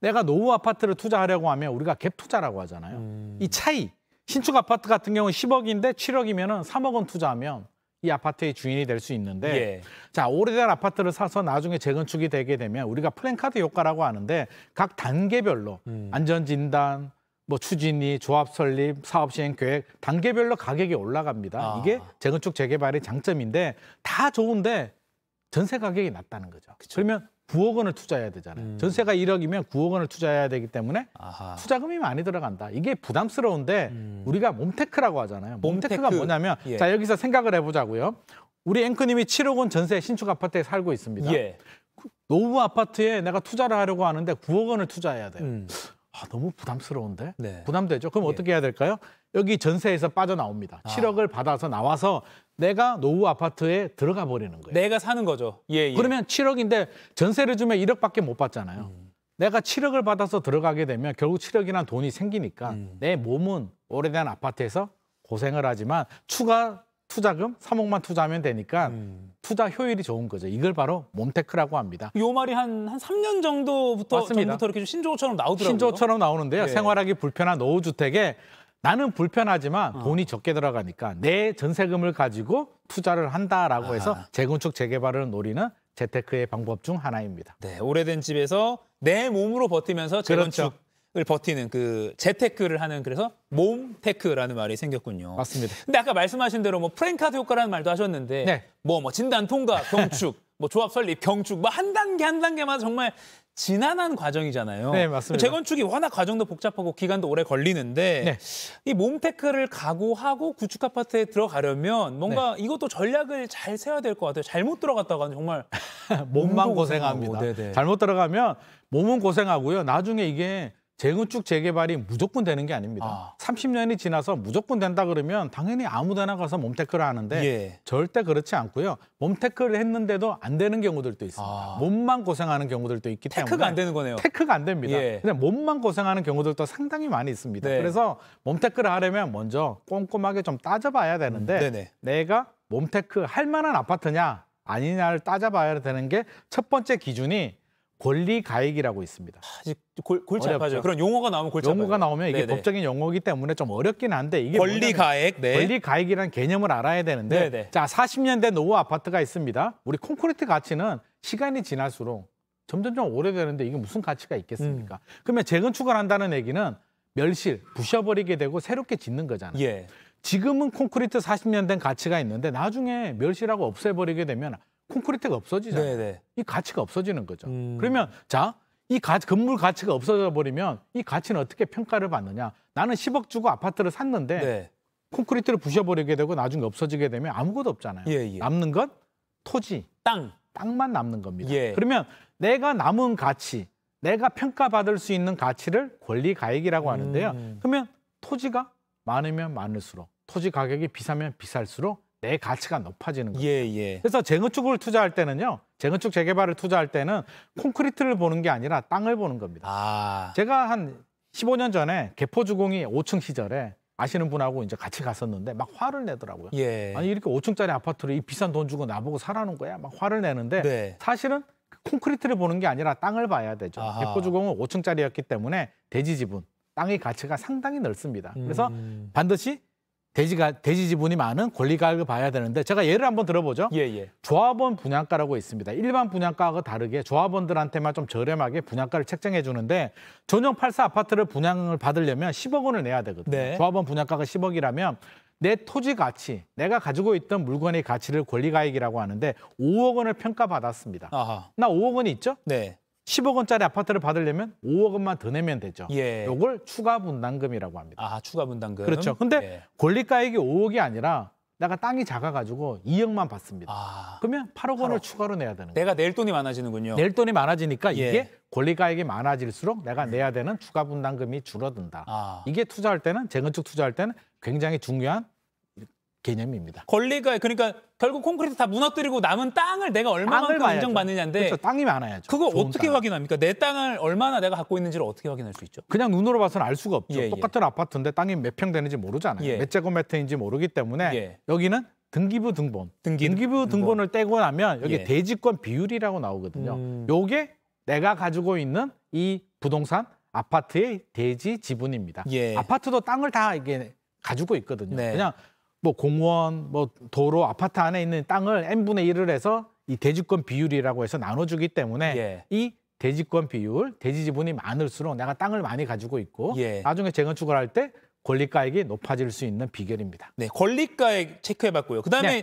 내가 노후 아파트를 투자하려고 하면 우리가 갭 투자라고 하잖아요. 음. 이 차이 신축 아파트 같은 경우는 10억인데 7억이면 3억 원 투자하면 이 아파트의 주인이 될 수 있는데 예. 자 오래된 아파트를 사서 나중에 재건축이 되게 되면 우리가 플랜카드 효과라고 하는데 각 단계별로 음. 안전진단 뭐 추진이 조합 설립 사업 시행 계획 단계별로 가격이 올라갑니다 아. 이게 재건축 재개발의 장점인데 다 좋은데 전세 가격이 낮다는 거죠 그쵸. 그러면 9억 원을 투자해야 되잖아요. 음. 전세가 1억이면 9억 원을 투자해야 되기 때문에 아하. 투자금이 많이 들어간다. 이게 부담스러운데 음. 우리가 몸테크라고 하잖아요. 몸테크가 몸테크. 뭐냐면 예. 자 여기서 생각을 해보자고요. 우리 앵커님이 7억 원 전세 신축 아파트에 살고 있습니다. 예. 노후 아파트에 내가 투자를 하려고 하는데 9억 원을 투자해야 돼요. 음. 아, 너무 부담스러운데? 네. 부담되죠? 그럼 예. 어떻게 해야 될까요? 여기 전세에서 빠져나옵니다. 아. 7억을 받아서 나와서 내가 노후 아파트에 들어가 버리는 거예요. 내가 사는 거죠. 예, 예. 그러면 7억인데 전세를 주면 1억밖에 못 받잖아요. 음. 내가 7억을 받아서 들어가게 되면 결국 7억이란 돈이 생기니까 음. 내 몸은 오래된 아파트에서 고생을 하지만 추가 투자금 3억만 투자하면 되니까 음. 투자 효율이 좋은 거죠. 이걸 바로 몬테크라고 합니다. 요 말이 한, 한 3년 정도부터 맞습니다. 전부터 이렇게 좀 신조어처럼 나오더라고요. 신조어처럼 나오는데요. 네. 생활하기 불편한 노후주택에 나는 불편하지만 어. 돈이 적게 들어가니까 내 전세금을 가지고 투자를 한다라고 아. 해서 재건축 재개발을 노리는 재테크의 방법 중 하나입니다. 네, 오래된 집에서 내 몸으로 버티면서 그렇죠. 재건축을 그렇죠. 버티는 그 재테크를 하는 그래서 몸테크라는 말이 생겼군요. 맞습니다. 근데 아까 말씀하신 대로 뭐 프랭카드 효과라는 말도 하셨는데 뭐뭐 네. 뭐, 뭐 진단 통과 경축 <laughs> 뭐 조합 설립 경축 뭐 한 단계 한 단계마다 정말 지난한 과정이잖아요. 네, 맞습니다. 재건축이 워낙 과정도 복잡하고 기간도 오래 걸리는데 네. 이 몸테크를 가고하고 구축 아파트에 들어가려면 뭔가 네. 이것도 전략을 잘 세워야 될 것 같아요. 잘못 들어갔다가 는 정말 <laughs> 몸만 고생합니다. 고생하고, 네, 네. 잘못 들어가면 몸은 고생하고요. 나중에 이게 재건축 재개발이 무조건 되는 게 아닙니다. 아. 30년이 지나서 무조건 된다 그러면 당연히 아무데나 가서 몸테크를 하는데 예. 절대 그렇지 않고요. 몸테크를 했는데도 안 되는 경우들도 있습니다. 아. 몸만 고생하는 경우들도 있기 테크가 때문에 테크가 안 되는 거네요. 테크가 안 됩니다. 예. 근데 몸만 고생하는 경우들도 상당히 많이 있습니다. 네. 그래서 몸테크를 하려면 먼저 꼼꼼하게 좀 따져봐야 되는데 음, 내가 몸테크 할 만한 아파트냐 아니냐를 따져봐야 되는 게 첫 번째 기준이 권리 가액이라고 있습니다. 아, 골, 골 아파죠. 그런 용어가 나오면 골치 용어가 아파요. 나오면 이게 네네. 네. 법적인 용어이기 때문에 좀 어렵긴 한데 이게 권리 가액, 네. 권리 가액이라는 개념을 알아야 되는데 네네. 네. 자 40년대 노후 아파트가 있습니다. 우리 콘크리트 가치는 시간이 지날수록 점점점 오래되는데 이게 무슨 가치가 있겠습니까? 음. 그러면 재건축을 한다는 얘기는 멸실, 부셔버리게 되고 새롭게 짓는 거잖아요. 예. 지금은 콘크리트 40년 된 가치가 있는데 나중에 멸실하고 없애버리게 되면 콘크리트가 없어지잖아요. 네네. 네. 이 가치가 없어지는 거죠. 음... 그러면 자, 이 가, 건물 가치가 없어져 버리면 이 가치는 어떻게 평가를 받느냐? 나는 10억 주고 아파트를 샀는데 네. 콘크리트를 부셔버리게 되고 나중에 없어지게 되면 아무것도 없잖아요. 예, 예. 남는 건 토지, 땅, 땅만 남는 겁니다. 예. 그러면 내가 남은 가치, 내가 평가받을 수 있는 가치를 권리가액이라고 하는데요. 음... 그러면 토지가 많으면 많을수록, 토지 가격이 비싸면 비쌀수록 내 가치가 높아지는 거예요. 예, 예. 그래서 재건축을 투자할 때는요. 재건축 재개발을 투자할 때는 콘크리트를 보는 게 아니라 땅을 보는 겁니다. 아. 제가 한 15년 전에 개포주공이 5층 시절에 아시는 분하고 이제 같이 갔었는데 막 화를 내더라고요. 예. 아니 이렇게 5층짜리 아파트를 이 비싼 돈 주고 나보고 사라는 거야? 막 화를 내는데 네. 사실은 그 콘크리트를 보는 게 아니라 땅을 봐야 되죠. 아하. 개포주공은 5층짜리였기 때문에 대지 지분, 땅의 가치가 상당히 넓습니다. 그래서 음. 반드시 돼지가 돼지 지분이 많은 권리가액을 봐야 되는데 제가 예를 한번 들어보죠. 예, 예. 조합원 분양가라고 있습니다. 일반 분양가하고 다르게 조합원들한테만 좀 저렴하게 분양가를 책정해 주는데 전용 84 아파트를 분양을 받으려면 10억 원을 내야 되거든요. 네. 조합원 분양가가 10억이라면 내 토지 가치, 내가 가지고 있던 물건의 가치를 권리가액이라고 하는데 5억 원을 평가받았습니다. 아하. 나 5억 원이 있죠? 네. 10억 원짜리 아파트를 받으려면 5억 원만 더 내면 되죠. 예. 요걸 추가 분담금이라고 합니다. 아, 추가 분담금. 그렇죠. 근데 예. 권리가액이 5억이 아니라 내가 땅이 작아가지고 2억만 받습니다. 아, 그러면 8억 원을 추가로 내야 되는 거예요. 내가 낼 돈이 많아지는군요. 낼 돈이 많아지니까 예. 이게 권리가액이 많아질수록 내가 내야 되는 추가 분담금이 줄어든다. 아. 이게 투자할 때는 재건축 투자할 때는 굉장히 중요한 개념입니다. 권리가 그러니까 결국 콘크리트 다 무너뜨리고 남은 땅을 내가 얼마만큼 인정받느냐인데 그렇죠. 땅이 많아야죠. 그거 어떻게 땅. 확인합니까? 내 땅을 얼마나 내가 갖고 있는지를 어떻게 확인할 수 있죠? 그냥 눈으로 봐서는 알 수가 없죠. 예, 예. 똑같은 예. 아파트인데 땅이 몇 평 되는지 모르잖아요. 예. 몇 제곱미터인지 모르기 때문에 예. 여기는 등기부 등본. 등기, 등기부 등본. 을 떼고 나면 여기 예. 대지권 비율이라고 나오거든요. 음. 요게 내가 가지고 있는 이 부동산 아파트의 대지 지분입니다. 아파트도 땅을 다 이게 가지고 있거든요. 네. 그냥 뭐 공원, 뭐 도로, 아파트 안에 있는 땅을 n분의 1을 해서 이 대지권 비율이라고 해서 나눠주기 때문에 예. 이 대지권 비율, 대지 지분이 많을수록 내가 땅을 많이 가지고 있고 예. 나중에 재건축을 할 때 권리가액이 높아질 수 있는 비결입니다. 네, 권리가액 체크해봤고요. 그다음에 네.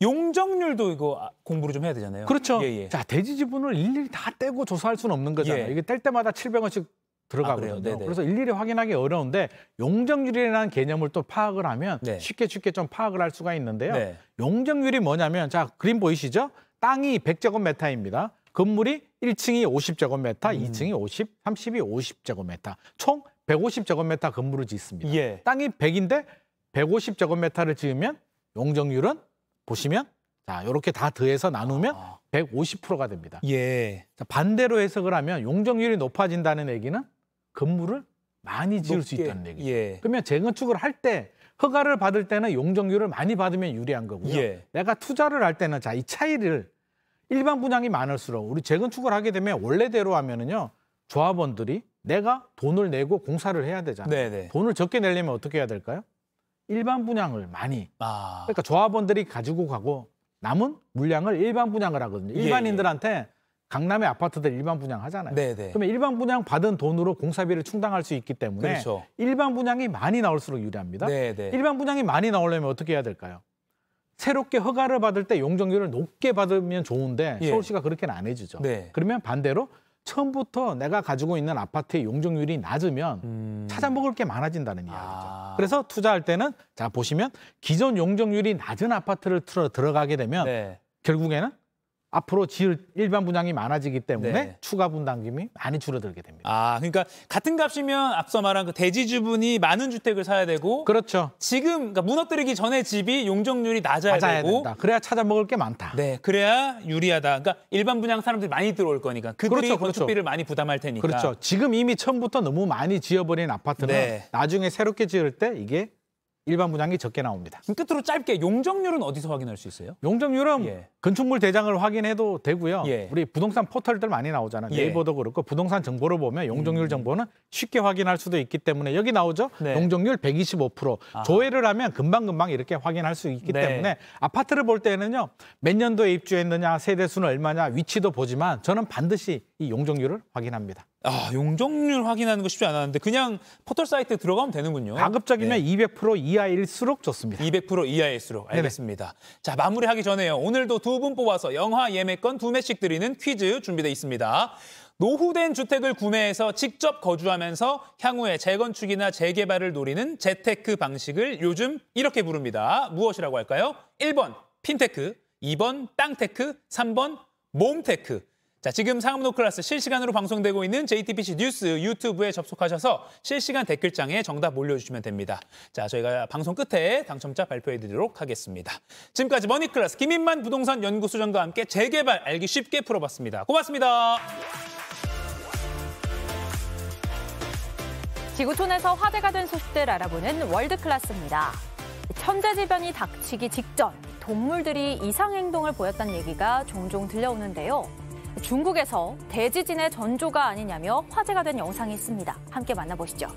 용적률도 이거 아, 공부를 좀 해야 되잖아요. 그렇죠. 예, 예, 자, 대지 지분을 일일이 다 떼고 조사할 수는 없는 거잖아요. 예. 이게 뗄 때마다 700원씩 들어가거든요. 아, 그래서 일일이 확인하기 어려운데 용적률이라는 개념을 또 파악을 하면 네. 쉽게 쉽게 좀 파악을 할 수가 있는데요. 네. 용적률이 뭐냐면 자 그림 보이시죠? 땅이 100제곱미터입니다. 건물이 1층이 50제곱미터, 음. 2층이 50, 30이 50제곱미터. 총 150제곱미터 건물을 짓습니다. 예. 땅이 100인데 150제곱미터를 지으면 용적률은 보시면 자 이렇게 다 더해서 나누면 아. 150%가 됩니다. 예. 자, 반대로 해석을 하면 용적률이 높아진다는 얘기는 건물을 많이 지을 높게, 수 있다는 얘기죠. 예. 그러면 재건축을 할 때 허가를 받을 때는 용적률을 많이 받으면 유리한 거고요. 예. 내가 투자를 할 때는 자 이 차이를 일반 분양이 많을수록 우리 재건축을 하게 되면 원래대로 하면은요 조합원들이 내가 돈을 내고 공사를 해야 되잖아요. 네네. 네. 돈을 적게 내려면 어떻게 해야 될까요? 일반 분양을 많이. 아... 그러니까 조합원들이 가지고 가고 남은 물량을 일반 분양을 하거든요. 예, 예. 일반인들한테 강남의 아파트들 일반 분양하잖아요. 네네. 그러면 일반 분양 받은 돈으로 공사비를 충당할 수 있기 때문에 그렇죠. 일반 분양이 많이 나올수록 유리합니다. 네네. 네. 일반 분양이 많이 나오려면 어떻게 해야 될까요? 새롭게 허가를 받을 때 용적률을 높게 받으면 좋은데 예. 서울시가 그렇게는 안 해주죠. 네. 그러면 반대로 처음부터 내가 가지고 있는 아파트의 용적률이 낮으면 음... 찾아먹을 게 많아진다는 이야기죠. 아... 그래서 투자할 때는 자 보시면 기존 용적률이 낮은 아파트를 틀어 들어가게 되면 네. 결국에는 앞으로 지을 일반 분양이 많아지기 때문에 네. 추가 분담금이 많이 줄어들게 됩니다. 아, 그러니까 같은 값이면 앞서 말한 그 대지주분이 많은 주택을 사야 되고 그렇죠. 지금 그러니까 무너뜨리기 전에 집이 용적률이 낮아야, 낮아야 되고 된다. 그래야 찾아 먹을 게 많다. 네, 그래야 유리하다. 그러니까 일반 분양 사람들이 많이 들어올 거니까 그들이 그렇죠, 건축비를 그렇죠. 많이 부담할 테니까. 그렇죠. 지금 이미 처음부터 너무 많이 지어버린 아파트는 네. 나중에 새롭게 지을 때 이게 일반 분양이 적게 나옵니다. 끝으로 짧게 용적률은 어디서 확인할 수 있어요? 용적률은 예. 건축물 대장을 확인해도 되고요. 예. 우리 부동산 포털들 많이 나오잖아요. 예. 네이버도 그렇고 부동산 정보를 보면 용적률 음. 정보는 쉽게 확인할 수도 있기 때문에 여기 나오죠. 네. 용적률 125% 아하. 조회를 하면 금방금방 이렇게 확인할 수 있기 네. 때문에 아파트를 볼 때는요. 몇 년도에 입주했느냐, 세대 수는 얼마냐, 위치도 보지만 저는 반드시 이 용적률을 확인합니다. 아, 용적률 확인하는 거 쉽지 않았는데 그냥 포털 사이트 들어가면 되는군요. 가급적이면 네. 200% 이하일수록 좋습니다. 200% 이하일수록 알겠습니다. 네네. 자 마무리하기 전에요. 오늘도 두 분 뽑아서 영화 예매권 두 매씩 드리는 퀴즈 준비돼 있습니다. 노후된 주택을 구매해서 직접 거주하면서 향후에 재건축이나 재개발을 노리는 재테크 방식을 요즘 이렇게 부릅니다. 무엇이라고 할까요? 1번 핀테크, 2번 땅테크, 3번 몸테크. 자, 지금 상암노 클래스 실시간으로 방송되고 있는 JTBC 뉴스 유튜브에 접속하셔서 실시간 댓글장에 정답 올려주시면 됩니다. 자, 저희가 방송 끝에 당첨자 발표해드리도록 하겠습니다. 지금까지 머니 클래스 김인만 부동산 연구소장과 함께 재개발 알기 쉽게 풀어봤습니다. 고맙습니다. 지구촌에서 화제가 된 소식들 알아보는 월드 클라스입니다 천재지변이 닥치기 직전 동물들이 이상 행동을 보였다는 얘기가 종종 들려오는데요. 중국에서 대지진의 전조가 아니냐며 화제가 된 영상이 있습니다. 함께 만나보시죠.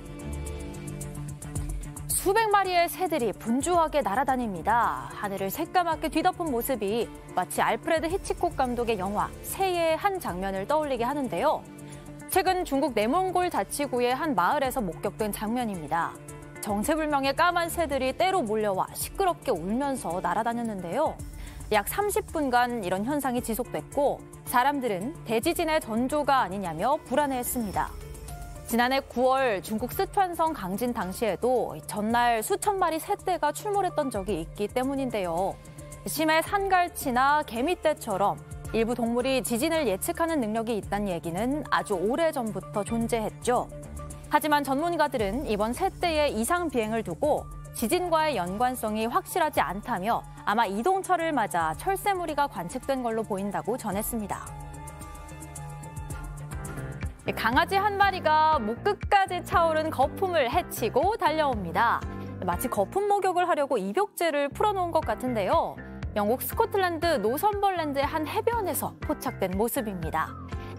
수백 마리의 새들이 분주하게 날아다닙니다. 하늘을 새까맣게 뒤덮은 모습이 마치 알프레드 히치콕 감독의 영화 새의 한 장면을 떠올리게 하는데요. 최근 중국 내몽골 자치구의 한 마을에서 목격된 장면입니다. 정체불명의 까만 새들이 때로 몰려와 시끄럽게 울면서 날아다녔는데요. 약 30분간 이런 현상이 지속됐고 사람들은 대지진의 전조가 아니냐며 불안해했습니다. 지난해 9월 중국 스촨성 강진 당시에도 전날 수천 마리 새떼가 출몰했던 적이 있기 때문인데요. 심해 산갈치나 개미떼처럼 일부 동물이 지진을 예측하는 능력이 있다는 얘기는 아주 오래 전부터 존재했죠. 하지만 전문가들은 이번 새떼의 이상 비행을 두고 지진과의 연관성이 확실하지 않다며 아마 이동철을 맞아 철새무리가 관측된 걸로 보인다고 전했습니다. 네, 강아지 한 마리가 목 끝까지 차오른 거품을 헤치고 달려옵니다. 네, 마치 거품 목욕을 하려고 입욕제를 풀어놓은 것 같은데요. 영국 스코틀랜드 노선벌랜드의 한 해변에서 포착된 모습입니다.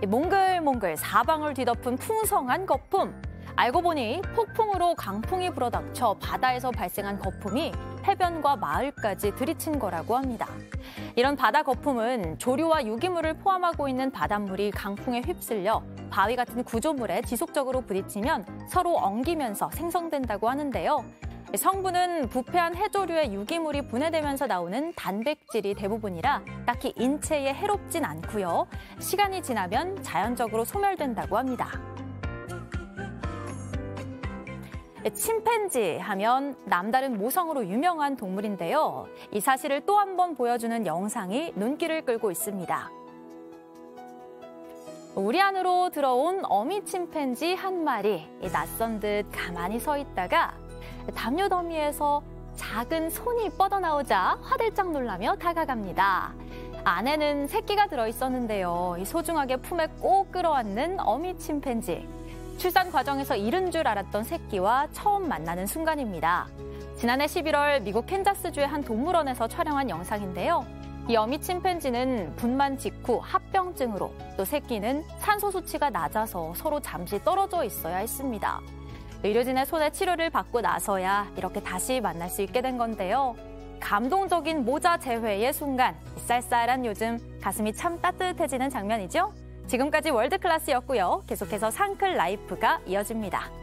네, 몽글몽글 사방을 뒤덮은 풍성한 거품. 알고 보니 폭풍으로 강풍이 불어닥쳐 바다에서 발생한 거품이 해변과 마을까지 들이친 거라고 합니다. 이런 바다 거품은 조류와 유기물을 포함하고 있는 바닷물이 강풍에 휩쓸려 바위 같은 구조물에 지속적으로 부딪히면 서로 엉기면서 생성된다고 하는데요. 성분은 부패한 해조류의 유기물이 분해되면서 나오는 단백질이 대부분이라 딱히 인체에 해롭진 않고요. 시간이 지나면 자연적으로 소멸된다고 합니다. 침팬지 하면 남다른 모성으로 유명한 동물인데요. 이 사실을 또 한 번 보여주는 영상이 눈길을 끌고 있습니다. 우리 안으로 들어온 어미 침팬지 한 마리 낯선 듯 가만히 서 있다가 담요 더미에서 작은 손이 뻗어나오자 화들짝 놀라며 다가갑니다. 안에는 새끼가 들어있었는데요. 소중하게 품에 꼭 끌어안는 어미 침팬지. 출산 과정에서 잃은 줄 알았던 새끼와 처음 만나는 순간입니다. 지난해 11월 미국 캔자스주의 한 동물원에서 촬영한 영상인데요. 이 어미 침팬지는 분만 직후 합병증으로 또 새끼는 산소 수치가 낮아서 서로 잠시 떨어져 있어야 했습니다. 의료진의 손에 치료를 받고 나서야 이렇게 다시 만날 수 있게 된 건데요. 감동적인 모자 재회의 순간, 쌀쌀한 요즘 가슴이 참 따뜻해지는 장면이죠? 지금까지 월드클래스였고요. 계속해서 상클 라이프가 이어집니다.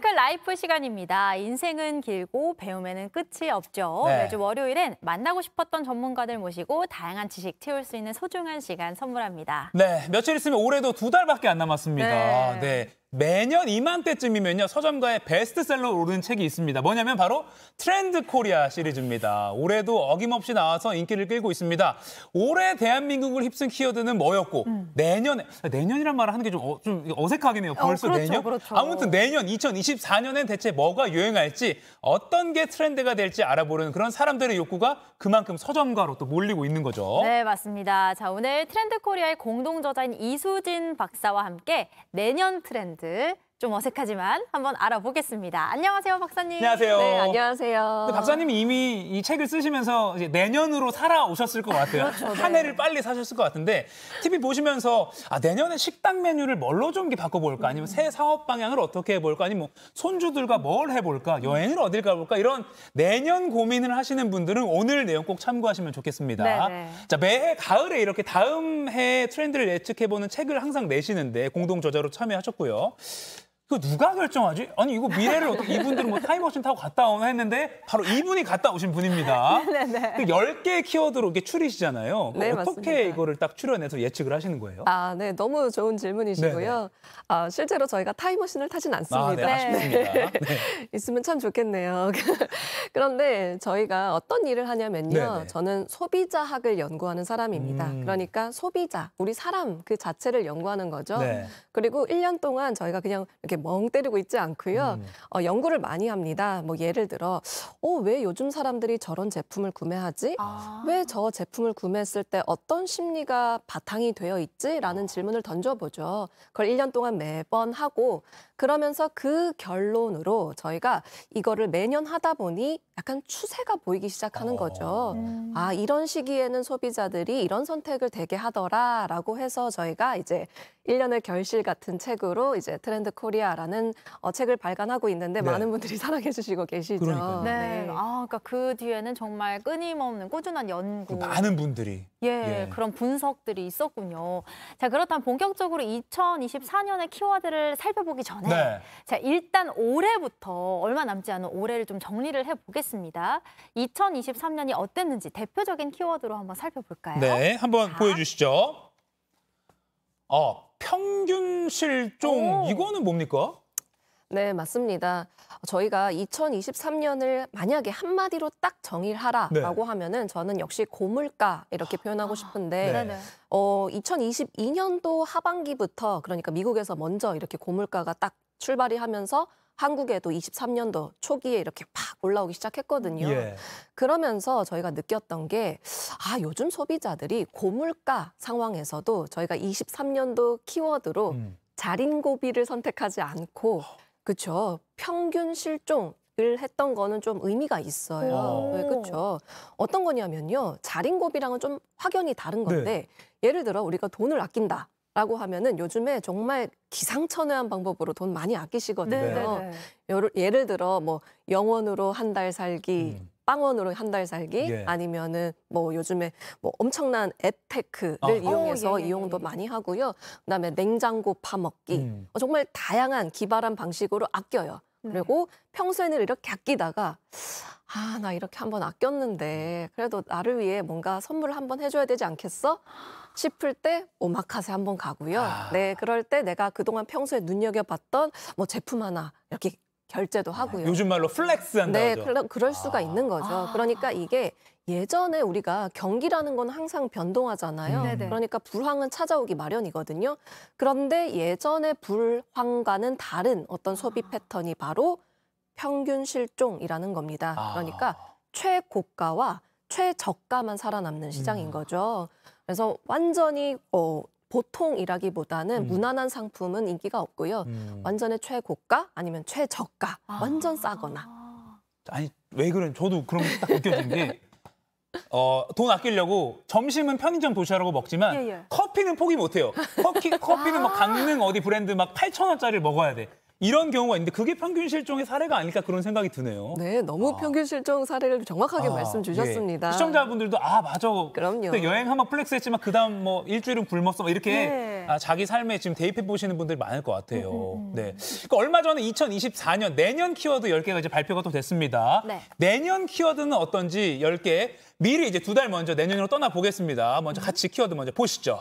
핑클 라이프 시간입니다. 인생은 길고 배움에는 끝이 없죠. 네. 매주 월요일엔 만나고 싶었던 전문가들 모시고 다양한 지식 채울 수 있는 소중한 시간 선물합니다. 네, 며칠 있으면 올해도 두 달밖에 안 남았습니다. 네. 네. 매년 이맘때쯤이면요 서점가에 베스트셀러로 오르는 책이 있습니다. 뭐냐면 바로 트렌드 코리아 시리즈입니다. 올해도 어김없이 나와서 인기를 끌고 있습니다. 올해 대한민국을 휩쓴 키워드는 뭐였고 음. 내년에 내년이란 말을 하는 게 좀 어, 좀 어색하긴 해요. 어, 벌써 어, 그렇죠, 내년. 그렇죠. 아무튼 내년 2024년엔 대체 뭐가 유행할지 어떤 게 트렌드가 될지 알아보는 그런 사람들의 욕구가 그만큼 서점가로 또 몰리고 있는 거죠. 네 맞습니다. 자 오늘 트렌드 코리아의 공동 저자인 이수진 박사와 함께 내년 트렌드 사람들 좀 어색하지만 한번 알아보겠습니다. 안녕하세요, 박사님. 안녕하세요. 네, 안녕하세요. 박사님이 이미 이 책을 쓰시면서 내년으로 살아오셨을 것 같아요. 그렇죠, 네. 한 해를 빨리 사셨을 것 같은데 TV 보시면서 아, 내년에 식당 메뉴를 뭘로 좀 바꿔볼까? 아니면 새 사업 방향을 어떻게 해볼까? 아니면 뭐 손주들과 뭘 해볼까? 여행을 어딜 가볼까? 이런 내년 고민을 하시는 분들은 오늘 내용 꼭 참고하시면 좋겠습니다. 네네. 네. 자 매해 가을에 이렇게 다음 해 트렌드를 예측해보는 책을 항상 내시는데 공동 저자로 참여하셨고요. 그 누가 결정하지? 아니 이거 미래를 어떻게 이분들은 뭐 타임머신 타고 갔다 오나 했는데 바로 이분이 갔다 오신 분입니다. <laughs> 네네. 그1개의 키워드로 이게 렇 추리시잖아요. 뭐 네, 어떻게 맞습니다. 이거를 딱 출연해서 예측을 하시는 거예요? 아, 네. 너무 좋은 질문이시고요. 네, 네. 아, 실제로 저희가 타임머신을 타진 않습니다. 아, 네, 네. <laughs> 있으면 참 좋겠네요. <laughs> 그런데 저희가 어떤 일을 하냐면요. 네네. 저는 소비자학을 연구하는 사람입니다. 음. 그러니까 소비자, 우리 사람 그 자체를 연구하는 거죠. 그리고 1년 동안 저희가 그냥 이렇게 멍 때리고 있지 않고요. 음. 어, 연구를 많이 합니다. 뭐 예를 들어 어, 왜 요즘 사람들이 저런 제품을 구매하지? 아. 왜저 제품을 구매했을 때 어떤 심리가 바탕이 되어 있지? 라는 질문을 던져보죠. 그걸 1년 동안 매번 하고 그러면서 그 결론으로 저희가 이거를 매년 하다 보니 약간 추세가 보이기 시작하는 어. 거죠. 음. 아, 이런 시기에는 소비자들이 이런 선택을 되게 하더라라고 해서 저희가 이제 1년의 결실 같은 책으로 이제 트렌드 코리아라는 어, 책을 발간하고 있는데 네. 많은 분들이 <laughs> 사랑해 주시고 계시죠. 그러니까요. 네. 네. 아, 그러니까 그 뒤에는 정말 끊임없는 꾸준한 연구. 그 많은 분들이. 예, 예, 그런 분석들이 있었군요. 자, 그렇다면 본격적으로 2024년의 키워드를 살펴보기 전에 네. 자, 일단 올해부터 얼마 남지 않은 올해를 좀 정리를 해 보겠습니다. 했습니다. 2023년이 어땠는지 대표적인 키워드로 한번 살펴볼까요? 네, 한번 자. 보여주시죠. 어, 평균 실종, 오. 이거는 뭡니까? 네, 맞습니다. 저희가 2023년을 만약에 한마디로 딱 정의를 하라라고 네. 하면은 저는 역시 고물가 이렇게 표현하고 싶은데 아, 네. 어 2022년도 하반기부터 그러니까 미국에서 먼저 이렇게 고물가가 딱 출발이 하면서 한국에도 23년도 초기에 이렇게 팍 올라오기 시작했거든요. 예. 그러면서 저희가 느꼈던 게 아, 요즘 소비자들이 고물가 상황에서도 저희가 23년도 키워드로 음. 자린고비를 선택하지 않고 그쵸 평균 실종 을 했던 거는 좀 의미가 있어요. 네, 그쵸 어떤 거냐면요. 자린고비랑은 좀 확연히 다른 네. 건데 네. 예를 들어 우리가 돈을 아낀다. 라고 하면은 요즘에 정말 기상천외한 방법으로 돈 많이 아끼시거든요. 네. 예를, 네, 네. 예를 들어 뭐 영원으로 한 달 살기, 음. 빵원으로 한 달 살기, 예. 아니면은 뭐 요즘에 뭐 엄청난 앱테크를 아. 이용해서 오, 어, 예, 예, 이용도 예. 많이 하고요. 그다음에 냉장고 파먹기, 음. 어, 정말 다양한 기발한 방식으로 아껴요. 네. 그리고 네. 평소에는 이렇게 아끼다가 아 나 이렇게 한번 아꼈는데 그래도 나를 위해 뭔가 선물을 한번 해줘야 되지 않겠어? 싶을 때 오마카세 한번 가고요. 아. 네, 그럴 때 내가 그동안 평소에 눈여겨봤던 뭐 제품 하나 이렇게 결제도 아, 하고요. 요즘 말로 플렉스 한다고. 네, 그러, 그럴 수가 아. 있는 거죠. 아. 그러니까 이게 예전에 우리가 경기라는 건 항상 변동하잖아요. 음. 그러니까 불황은 찾아오기 마련이거든요. 그런데 예전의 불황과는 다른 어떤 소비 패턴이 바로 평균 실종이라는 겁니다. 아. 그러니까 최고가와 최저가만 살아남는 시장인 음. 거죠. 음. 그래서 완전히 어, 보통이라기보다는 음. 무난한 상품은 인기가 없고요. 음. 완전히 최고가 아니면 최저가, 아. 완전 싸거나. 아니 왜 그런? 저도 그런 게 딱느껴지는 게. 어, 돈 아끼려고 점심은 편의점 도시락으로 먹지만 예, 예. 커피는 포기 못해요. 커피, 커피는 아~ 막 강릉 어디 브랜드 막 8,000원짜리를 먹어야 돼. 이런 경우가 있는데 그게 평균 실종의 사례가 아닐까 그런 생각이 드네요. 네, 너무 아. 평균 실종 사례를 정확하게 아, 말씀 예. 주셨습니다. 예. 시청자분들도 아 맞아. 그럼요. 여행 한번 플렉스했지만 그다음 뭐 일주일은 굶었어 뭐 이렇게 네. 아, 자기 삶에 지금 대입해 보시는 분들 많을 것 같아요. 음. 음, 음. 네. 그러니까 얼마 전에 2024년 내년 키워드 10개가 이제 발표가 또 됐습니다. 네. 내년 키워드는 어떤지 10개 미리 이제 두 달 먼저 내년으로 떠나 보겠습니다. 먼저 같이 키워드 먼저 보시죠.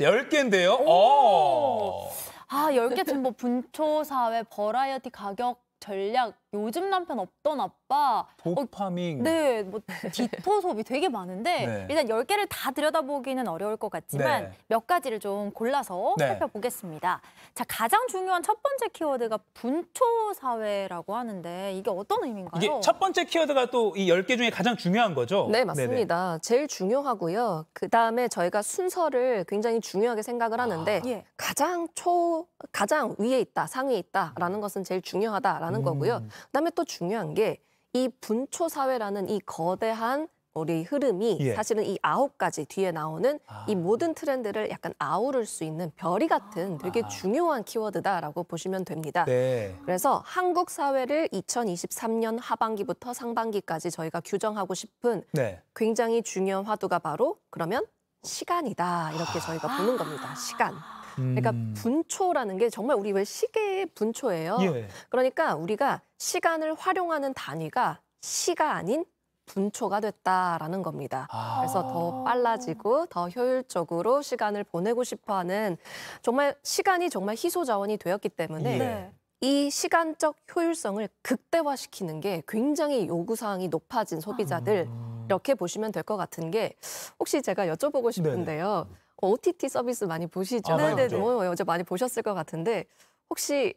10개인데요. 오. 오. 어. 아, 10개 진보 뭐 분초사회, 버라이어티, 가격, 전략, 요즘 남편 없던 아빠 복파밍 어, 네, 뭐 디토섭이 되게 많은데 네. 일단 열개를다 들여다보기는 어려울 것 같지만 네. 몇 가지를 좀 골라서 네. 살펴보겠습니다. 자, 가장 중요한 첫 번째 키워드가 분초 사회라고 하는데 이게 어떤 의미인가요? 이게 첫 번째 키워드가 또 이 열 개 중에 가장 중요한 거죠? 네, 맞습니다. 네네. 제일 중요하고요. 그다음에 저희가 순서를 굉장히 중요하게 생각을 아, 하는데 아. 예. 가장 초 가장 위에 있다, 상위에 있다라는 것은 제일 중요하다라는 음. 거고요. 그다음에 또 중요한 게 이 분초 사회라는 이 거대한 우리 흐름이 예. 사실은 이 아홉 가지 뒤에 나오는 아. 이 모든 트렌드를 약간 아우를 수 있는 별이 같은 아. 되게 중요한 키워드다라고 보시면 됩니다. 네. 그래서 한국 사회를 2023년 하반기부터 상반기까지 저희가 규정하고 싶은 네. 굉장히 중요한 화두가 바로 그러면 시간이다 이렇게 아. 저희가 아. 보는 겁니다. 시간. 그러니까 음. 분초라는 게 정말 우리 왜 시계의 분초예요. 예. 그러니까 우리가 시간을 활용하는 단위가 시가 아닌 분초가 됐다라는 겁니다. 아. 그래서 더 빨라지고 더 효율적으로 시간을 보내고 싶어하는 정말 시간이 정말 희소 자원이 되었기 때문에 예. 이 시간적 효율성을 극대화시키는 게 굉장히 요구 사항이 높아진 소비자들 아. 이렇게 보시면 될 것 같은 게 혹시 제가 여쭤보고 싶은데요. 네네. OTT 뭐 서비스 많이 보시죠? 아, 네네. 뭐여 많이 보셨을 것 같은데 혹시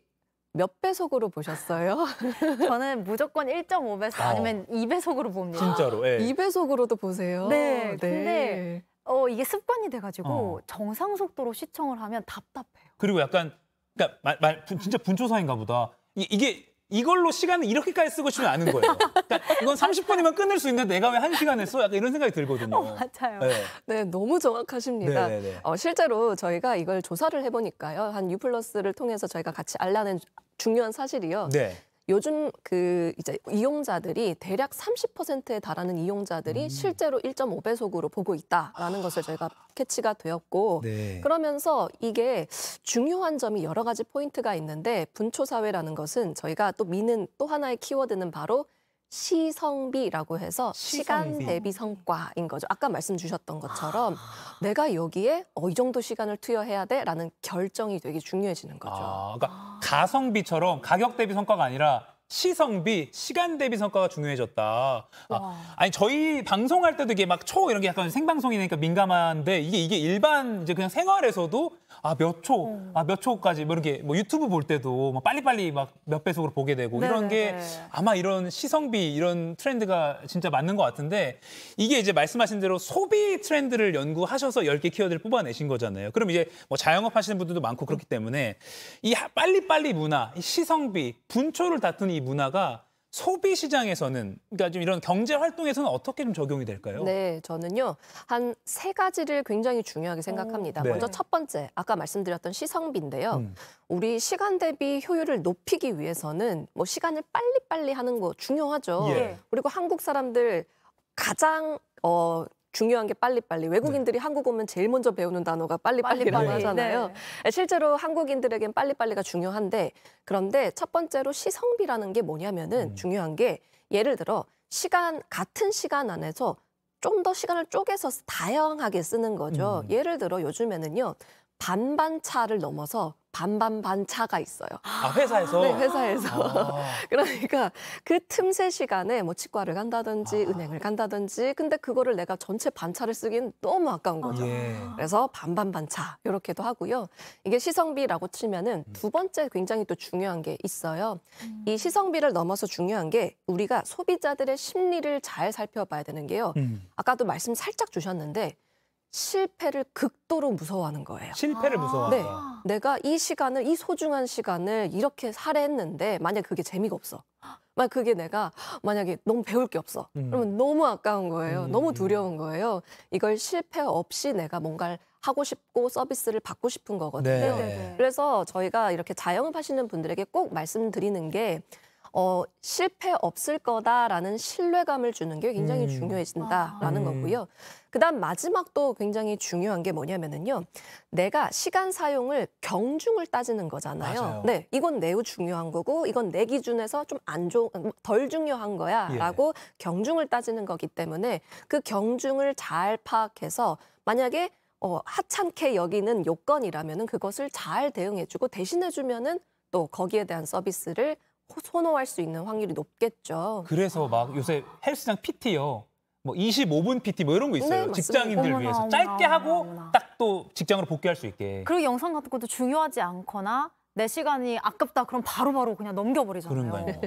몇 배속으로 보셨어요? <laughs> 저는 무조건 1.5배속 아. 니면 2배속으로 봅니다. 진짜로? 예. 2배속으로도 보세요. 네. 네. 근데 어, 이게 습관이 돼가지고 어. 정상 속도로 시청을 하면 답답해요. 그리고 약간 그러니까 말, 말, 진짜 분초사인가 보다. 이게 이걸로 시간을 이렇게까지 쓰고 싶지 않은 거예요. 그러니까 이건 30분이면 끝낼 수 있는데 내가 왜 1시간을 써? 약간 이런 생각이 들거든요. 어, 맞아요. 네. 네. 너무 정확하십니다. 네, 네, 네. 어, 실제로 저희가 이걸 조사를 해보니까요. 한 유플러스를 통해서 저희가 같이 알라는 중요한 사실이요. 네. 요즘 그 이제 이용자들이 대략 30%에 달하는 이용자들이 음. 실제로 1.5배속으로 보고 있다라는 것을 저희가 캐치가 되었고 네. 그러면서 이게 중요한 점이 여러 가지 포인트가 있는데 분초 사회라는 것은 저희가 또 미는 또 하나의 키워드는 바로 시성비라고 해서 시성비. 시간 대비 성과인 거죠. 아까 말씀 주셨던 것처럼 아. 내가 여기에 어, 이 정도 시간을 투여해야 돼라는 결정이 되게 중요해지는 거죠. 아, 그러니까 가성비처럼 가격 대비 성과가 아니라 시성비, 시간 대비 성과가 중요해졌다. 아, 아, 니 저희 방송할 때도 이게 막 초 이런 게 약간 생방송이니까 민감한데 이게 이게 일반 이제 그냥 생활에서도 아몇 초, 음. 어. 아몇 초까지 뭐 이렇게 뭐 유튜브 볼 때도 막 빨리빨리 막 몇 배속으로 보게 되고 네네네. 이런 게 아마 이런 시성비 이런 트렌드가 진짜 맞는 것 같은데 이게 이제 말씀하신 대로 소비 트렌드를 연구하셔서 열 개 키워드를 뽑아내신 거잖아요. 그럼 이제 뭐 자영업 하시는 분들도 많고 그렇기 때문에 이 빨리빨리 문화, 이 시성비, 분초를 다투는 이 문화가 소비 시장에서는 그러니까 좀 이런 경제 활동에서는 어떻게 좀 적용이 될까요? 네, 저는요 한 세 가지를 굉장히 중요하게 생각합니다. 오, 네. 먼저 첫 번째, 아까 말씀드렸던 시성비인데요. 음. 우리 시간 대비 효율을 높이기 위해서는 뭐 시간을 빨리 빨리 하는 거 중요하죠. 예. 예. 그리고 한국 사람들 가장 어, 중요한 게 빨리빨리. 외국인들이 네. 한국 오면 제일 먼저 배우는 단어가 빨리빨리라고 빨리, 하잖아요. 네, 네. 네. 실제로 한국인들에겐 빨리빨리가 중요한데 그런데 첫 번째로 시성비라는 게 뭐냐면은 음. 중요한 게 예를 들어 시간 같은 시간 안에서 좀 더 시간을 쪼개서 다양하게 쓰는 거죠. 음. 예를 들어 요즘에는요. 반반차를 넘어서 반반반차가 있어요. 아, 회사에서? 네, 회사에서. 아. <laughs> 그러니까 그 틈새 시간에 뭐 치과를 간다든지 아. 은행을 간다든지 근데 그거를 내가 전체 반차를 쓰기는 너무 아까운 거죠. 예. 그래서 반반반차 이렇게도 하고요. 이게 시성비라고 치면은 음. 두 번째 굉장히 또 중요한 게 있어요. 음. 이 시성비를 넘어서 중요한 게 우리가 소비자들의 심리를 잘 살펴봐야 되는 게요. 음. 아까도 말씀 살짝 주셨는데 실패를 극도로 무서워하는 거예요. 실패를 아. 무서워 네. 내가 이 시간을 이 소중한 시간을 이렇게 살해했는데 만약 그게 재미가 없어. 만약 그게 내가 만약에 너무 배울 게 없어. 음. 그러면 너무 아까운 거예요. 음. 너무 두려운 거예요. 이걸 실패 없이 내가 뭔가를 하고 싶고 서비스를 받고 싶은 거거든요. 네. 네, 네, 네. 그래서 저희가 이렇게 자영업 하시는 분들에게 꼭 말씀드리는 게 어, 실패 없을 거다라는 신뢰감을 주는 게 굉장히 음. 중요해진다라는 아. 네. 거고요. 그다음 마지막도 굉장히 중요한 게 뭐냐면은요. 내가 시간 사용을 경중을 따지는 거잖아요. 맞아요. 네, 이건 매우 중요한 거고 이건 내 기준에서 좀 안 좋, 음, 덜 중요한 거야라고 예. 경중을 따지는 거기 때문에 그 경중을 잘 파악해서 만약에 어, 하찮게 여기는 요건이라면은 그것을 잘 대응해주고 대신해주면은 또 거기에 대한 서비스를 선호할 수 있는 확률이 높겠죠. 그래서 아. 막 요새 헬스장 PT요. 뭐 25분 PT 뭐 이런 거 있어요. 네, 직장인들 을 위해서 어머나, 짧게 어머나, 하고 딱 또 직장으로 복귀할 수 있게. 그리고 영상 같은 것도 중요하지 않거나 내 시간이 아깝다 그럼 바로바로 바로 그냥 넘겨버리잖아요. <laughs> 네.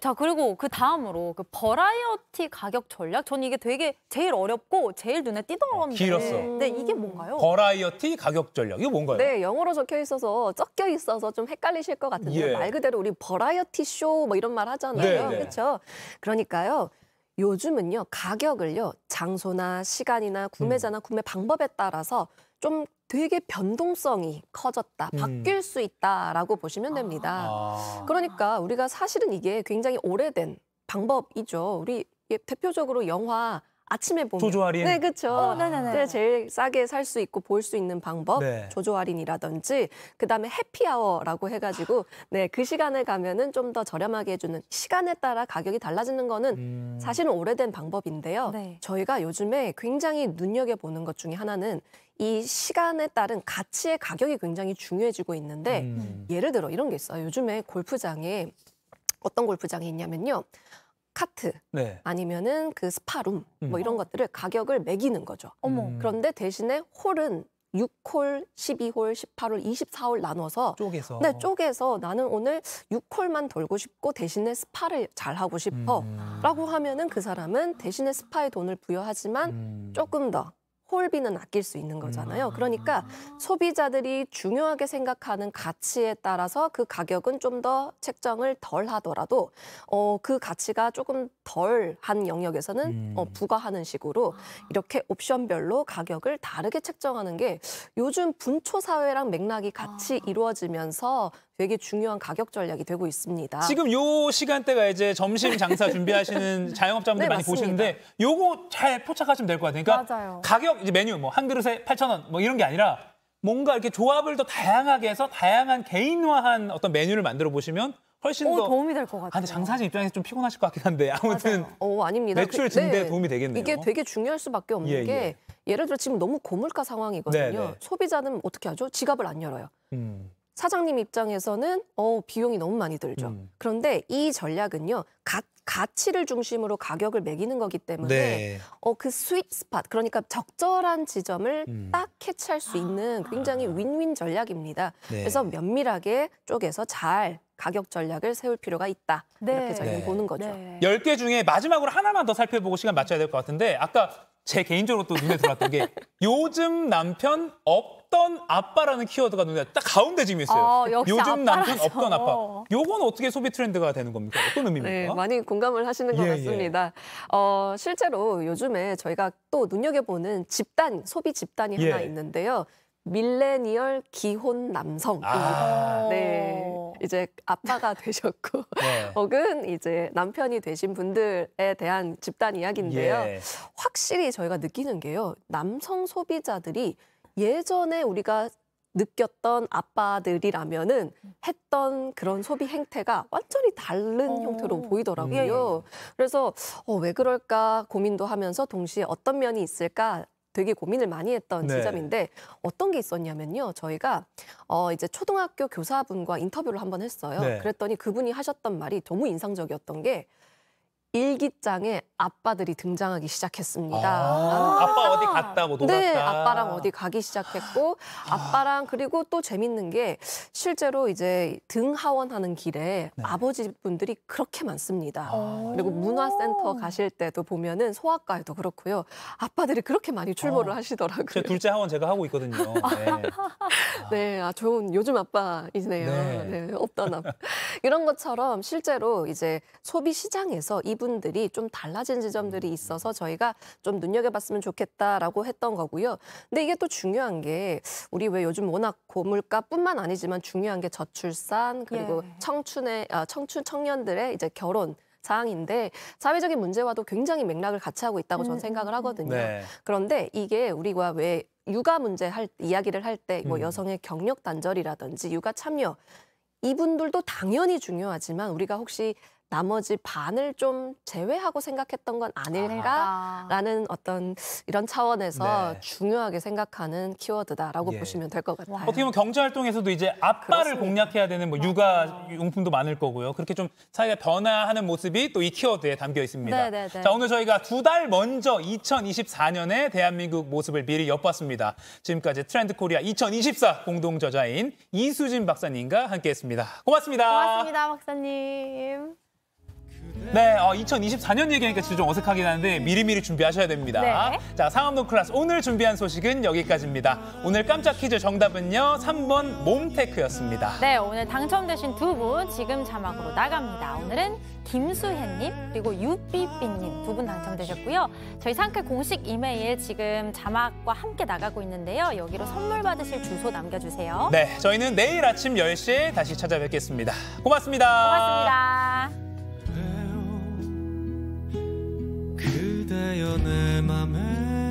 자 그리고 그 다음으로 그 버라이어티 가격 전략 저는 이게 되게 제일 어렵고 제일 눈에 띄더라고요. 어, 길었어. 데 네, 이게 뭔가요? 버라이어티 가격 전략 이게 뭔가요? 네 영어로 적혀 있어서 섞여 있어서 좀 헷갈리실 것 같은데 예. 말 그대로 우리 버라이어티 쇼 뭐 이런 말 하잖아요. 네, 그렇죠? 그러니까요. 요즘은요 가격을요 장소나 시간이나 구매자나 음. 구매 방법에 따라서 좀 되게 변동성이 커졌다, 음. 바뀔 수 있다라고 보시면 됩니다. 아. 그러니까 우리가 사실은 이게 굉장히 오래된 방법이죠. 우리 예, 대표적으로 영화 아침에 보면 조조 할인 네 그렇죠 아. 네, 네, 네. 제일 싸게 살 수 있고 볼 수 있는 방법 네. 조조 할인이라든지 그다음에 해피아워라고 해가지고 네 그 시간에 가면은 좀 더 저렴하게 해주는 시간에 따라 가격이 달라지는 거는 음. 사실은 오래된 방법인데요 네. 저희가 요즘에 굉장히 눈여겨 보는 것 중에 하나는 이 시간에 따른 가치의 가격이 굉장히 중요해지고 있는데 음. 예를 들어 이런 게 있어요 요즘에 골프장에 어떤 골프장이 있냐면요. 카트 네. 아니면은 그 스파룸 뭐 음. 뭐 이런 것들을 가격을 매기는 거죠. 어머. 음. 그런데 대신에 홀은 6홀, 12홀, 18홀, 24홀 나눠서 쪼개서 네, 쪼개서 나는 오늘 6홀만 돌고 싶고 대신에 스파를 잘 하고 싶어라고 음. 하면은 그 사람은 대신에 스파에 돈을 부여하지만 음. 조금 더 홀비는 아낄 수 있는 거잖아요. 음. 그러니까 소비자들이 중요하게 생각하는 가치에 따라서 그 가격은 좀 더 책정을 덜 하더라도 어, 그 가치가 조금 덜 한 영역에서는 어, 음. 어, 부과하는 식으로 이렇게 옵션별로 가격을 다르게 책정하는 게 요즘 분초 사회랑 맥락이 같이 아. 이루어지면서 되게 중요한 가격 전략이 되고 있습니다. 지금 요 시간대가 이제 점심 장사 준비하시는 <laughs> 자영업자분들 네, 많이 맞습니다. 보시는데 요거 잘 포착하시면 될 것같아니까 그러니까 맞아요. 가격 이제 메뉴 뭐 한 그릇에 8,000원 뭐 이런 게 아니라 뭔가 이렇게 조합을 더 다양하게 해서 다양한 개인화한 어떤 메뉴를 만들어 보시면 훨씬 오, 더 도움이 될 것 같아요. 아, 근데 장사하 입장에서 좀 피곤하실 것 같긴 한데 아무튼 어, 아닙니다. 그 매출 증대에 네. 도움이 되겠네요. 이게 되게 중요할 수밖에 없는 예, 게 예. 를 들어 지금 너무 고물가 상황이거든요. 네네. 네. 소비자는 어떻게 하죠? 지갑을 안 열어요. 음. 사장님 입장에서는 어 비용이 너무 많이 들죠. 음. 그런데 이 전략은요. 가, 가치를 중심으로 가격을 매기는 거기 때문에 네. 어그 스윗 스팟 그러니까 적절한 지점을 음. 딱 캐치할 수 있는 아. 굉장히 윈윈 전략입니다. 네. 그래서 면밀하게 쪼개서 잘 가격 전략을 세울 필요가 있다. 네. 이렇게 저희는 네. 보는 거죠. 네. 10개 중에 마지막으로 하나만 더 살펴보고 시간 맞춰야 될 것 같은데 아까 제 개인적으로 또 눈에 들어왔던 게 <laughs> 요즘 남편 없던 아빠라는 키워드가 눈에 딱 가운데 지금 있어요. 아, 요즘 아빠라죠. 남편 없던 아빠. <laughs> 요건 어떻게 소비 트렌드가 되는 겁니까? 어떤 네, 의미입니까? 네, 많이 공감을 하시는 것 예, 예. 같습니다. 예. 어, 실제로 요즘에 저희가 또 눈여겨보는 집단, 소비 집단이 예. 하나 있는데요. 밀레니얼 기혼 남성. 아. 네. 어. 이제 아빠가 <laughs> 되셨고 네. 혹은 이제 남편이 되신 분들에 대한 집단 이야기인데요. 예. 확실히 저희가 느끼는 게요. 남성 소비자들이 예전에 우리가 느꼈던 아빠들이라면은 했던 그런 소비 행태가 완전히 다른 어... 형태로 보이더라고요. 음. 그래서 어, 왜 그럴까 고민도 하면서 동시에 어떤 면이 있을까 되게 고민을 많이 했던 네. 지점인데 어떤 게 있었냐면요. 저희가 어 이제 초등학교 교사분과 인터뷰를 한번 했어요. 네. 그랬더니 그분이 하셨던 말이 너무 인상적이었던 게 일기장에 아빠들이 등장하기 시작했습니다. 아, 빠 어디 갔다, 뭐 놀았다. 네, 아빠랑 어디 가기 시작했고 아. 아빠랑 그리고 또 재밌는 게 실제로 이제 등하원하는 길에 네. 아버지분들이 그렇게 많습니다. 아. 그리고 문화센터 가실 때도 보면은 소아과에도 그렇고요. 아빠들이 그렇게 많이 출몰을 어 하시더라고요. 둘째 하원 제가 하고 있거든요. 네, <laughs> 네 아, 좋은 요즘 아빠이네요. 네, 네 없던 아빠. 이런 것처럼 실제로 이제 소비 시장에서 이분들이 좀 달라진 음. 지점들이 있어서 저희가 좀 눈여겨봤으면 좋겠다라고 했던 거고요. 근데 이게 또 중요한 게 우리 왜 요즘 워낙 고물가뿐만 아니지만 중요한 게 저출산 그리고 예. 청춘의 아, 청춘 청년들의 이제 결혼 사항인데 사회적인 문제와도 굉장히 맥락을 같이 하고 있다고 저는 생각을 음. 하거든요. 네. 그런데 이게 우리가 왜 육아 문제 할 이야기를 할때뭐 음. 여성의 경력 단절이라든지 육아 참여 이분들도 당연히 중요하지만 우리가 혹시 나머지 반을 좀 제외하고 생각했던 건 아닐까라는 아. 어떤 이런 차원에서 네. 중요하게 생각하는 키워드다라고 예. 보시면 될 것 같아요. 어떻게 보면 경제 활동에서도 이제 아빠를 그렇습니다. 공략해야 되는 뭐 육아 용품도 많을 거고요. 그렇게 좀 사회가 변화하는 모습이 또 이 키워드에 담겨 있습니다. 네네네. 네, 네. 자, 오늘 저희가 두 달 먼저 2024년에 대한민국 모습을 미리 엿봤습니다. 지금까지 트렌드 코리아 2024 공동 저자인 이수진 박사님과 함께했습니다. 고맙습니다. 고맙습니다, 박사님. 네, 어, 2024년 얘기하니까 진짜 좀 어색하긴 한데 미리미리 준비하셔야 됩니다. 네. 자, 상암동 클래스 오늘 준비한 소식은 여기까지입니다. 오늘 깜짝 퀴즈 정답은요. 3번 몸테크였습니다. 네, 오늘 당첨되신 두 분 지금 자막으로 나갑니다. 오늘은 김수현님 그리고 유삐삐님 두 분 당첨되셨고요. 저희 상클 공식 이메일 지금 자막과 함께 나가고 있는데요. 여기로 선물 받으실 주소 남겨주세요. 네, 저희는 내일 아침 10시에 다시 찾아뵙겠습니다. 고맙습니다. 고맙습니다. 그대여내 맘에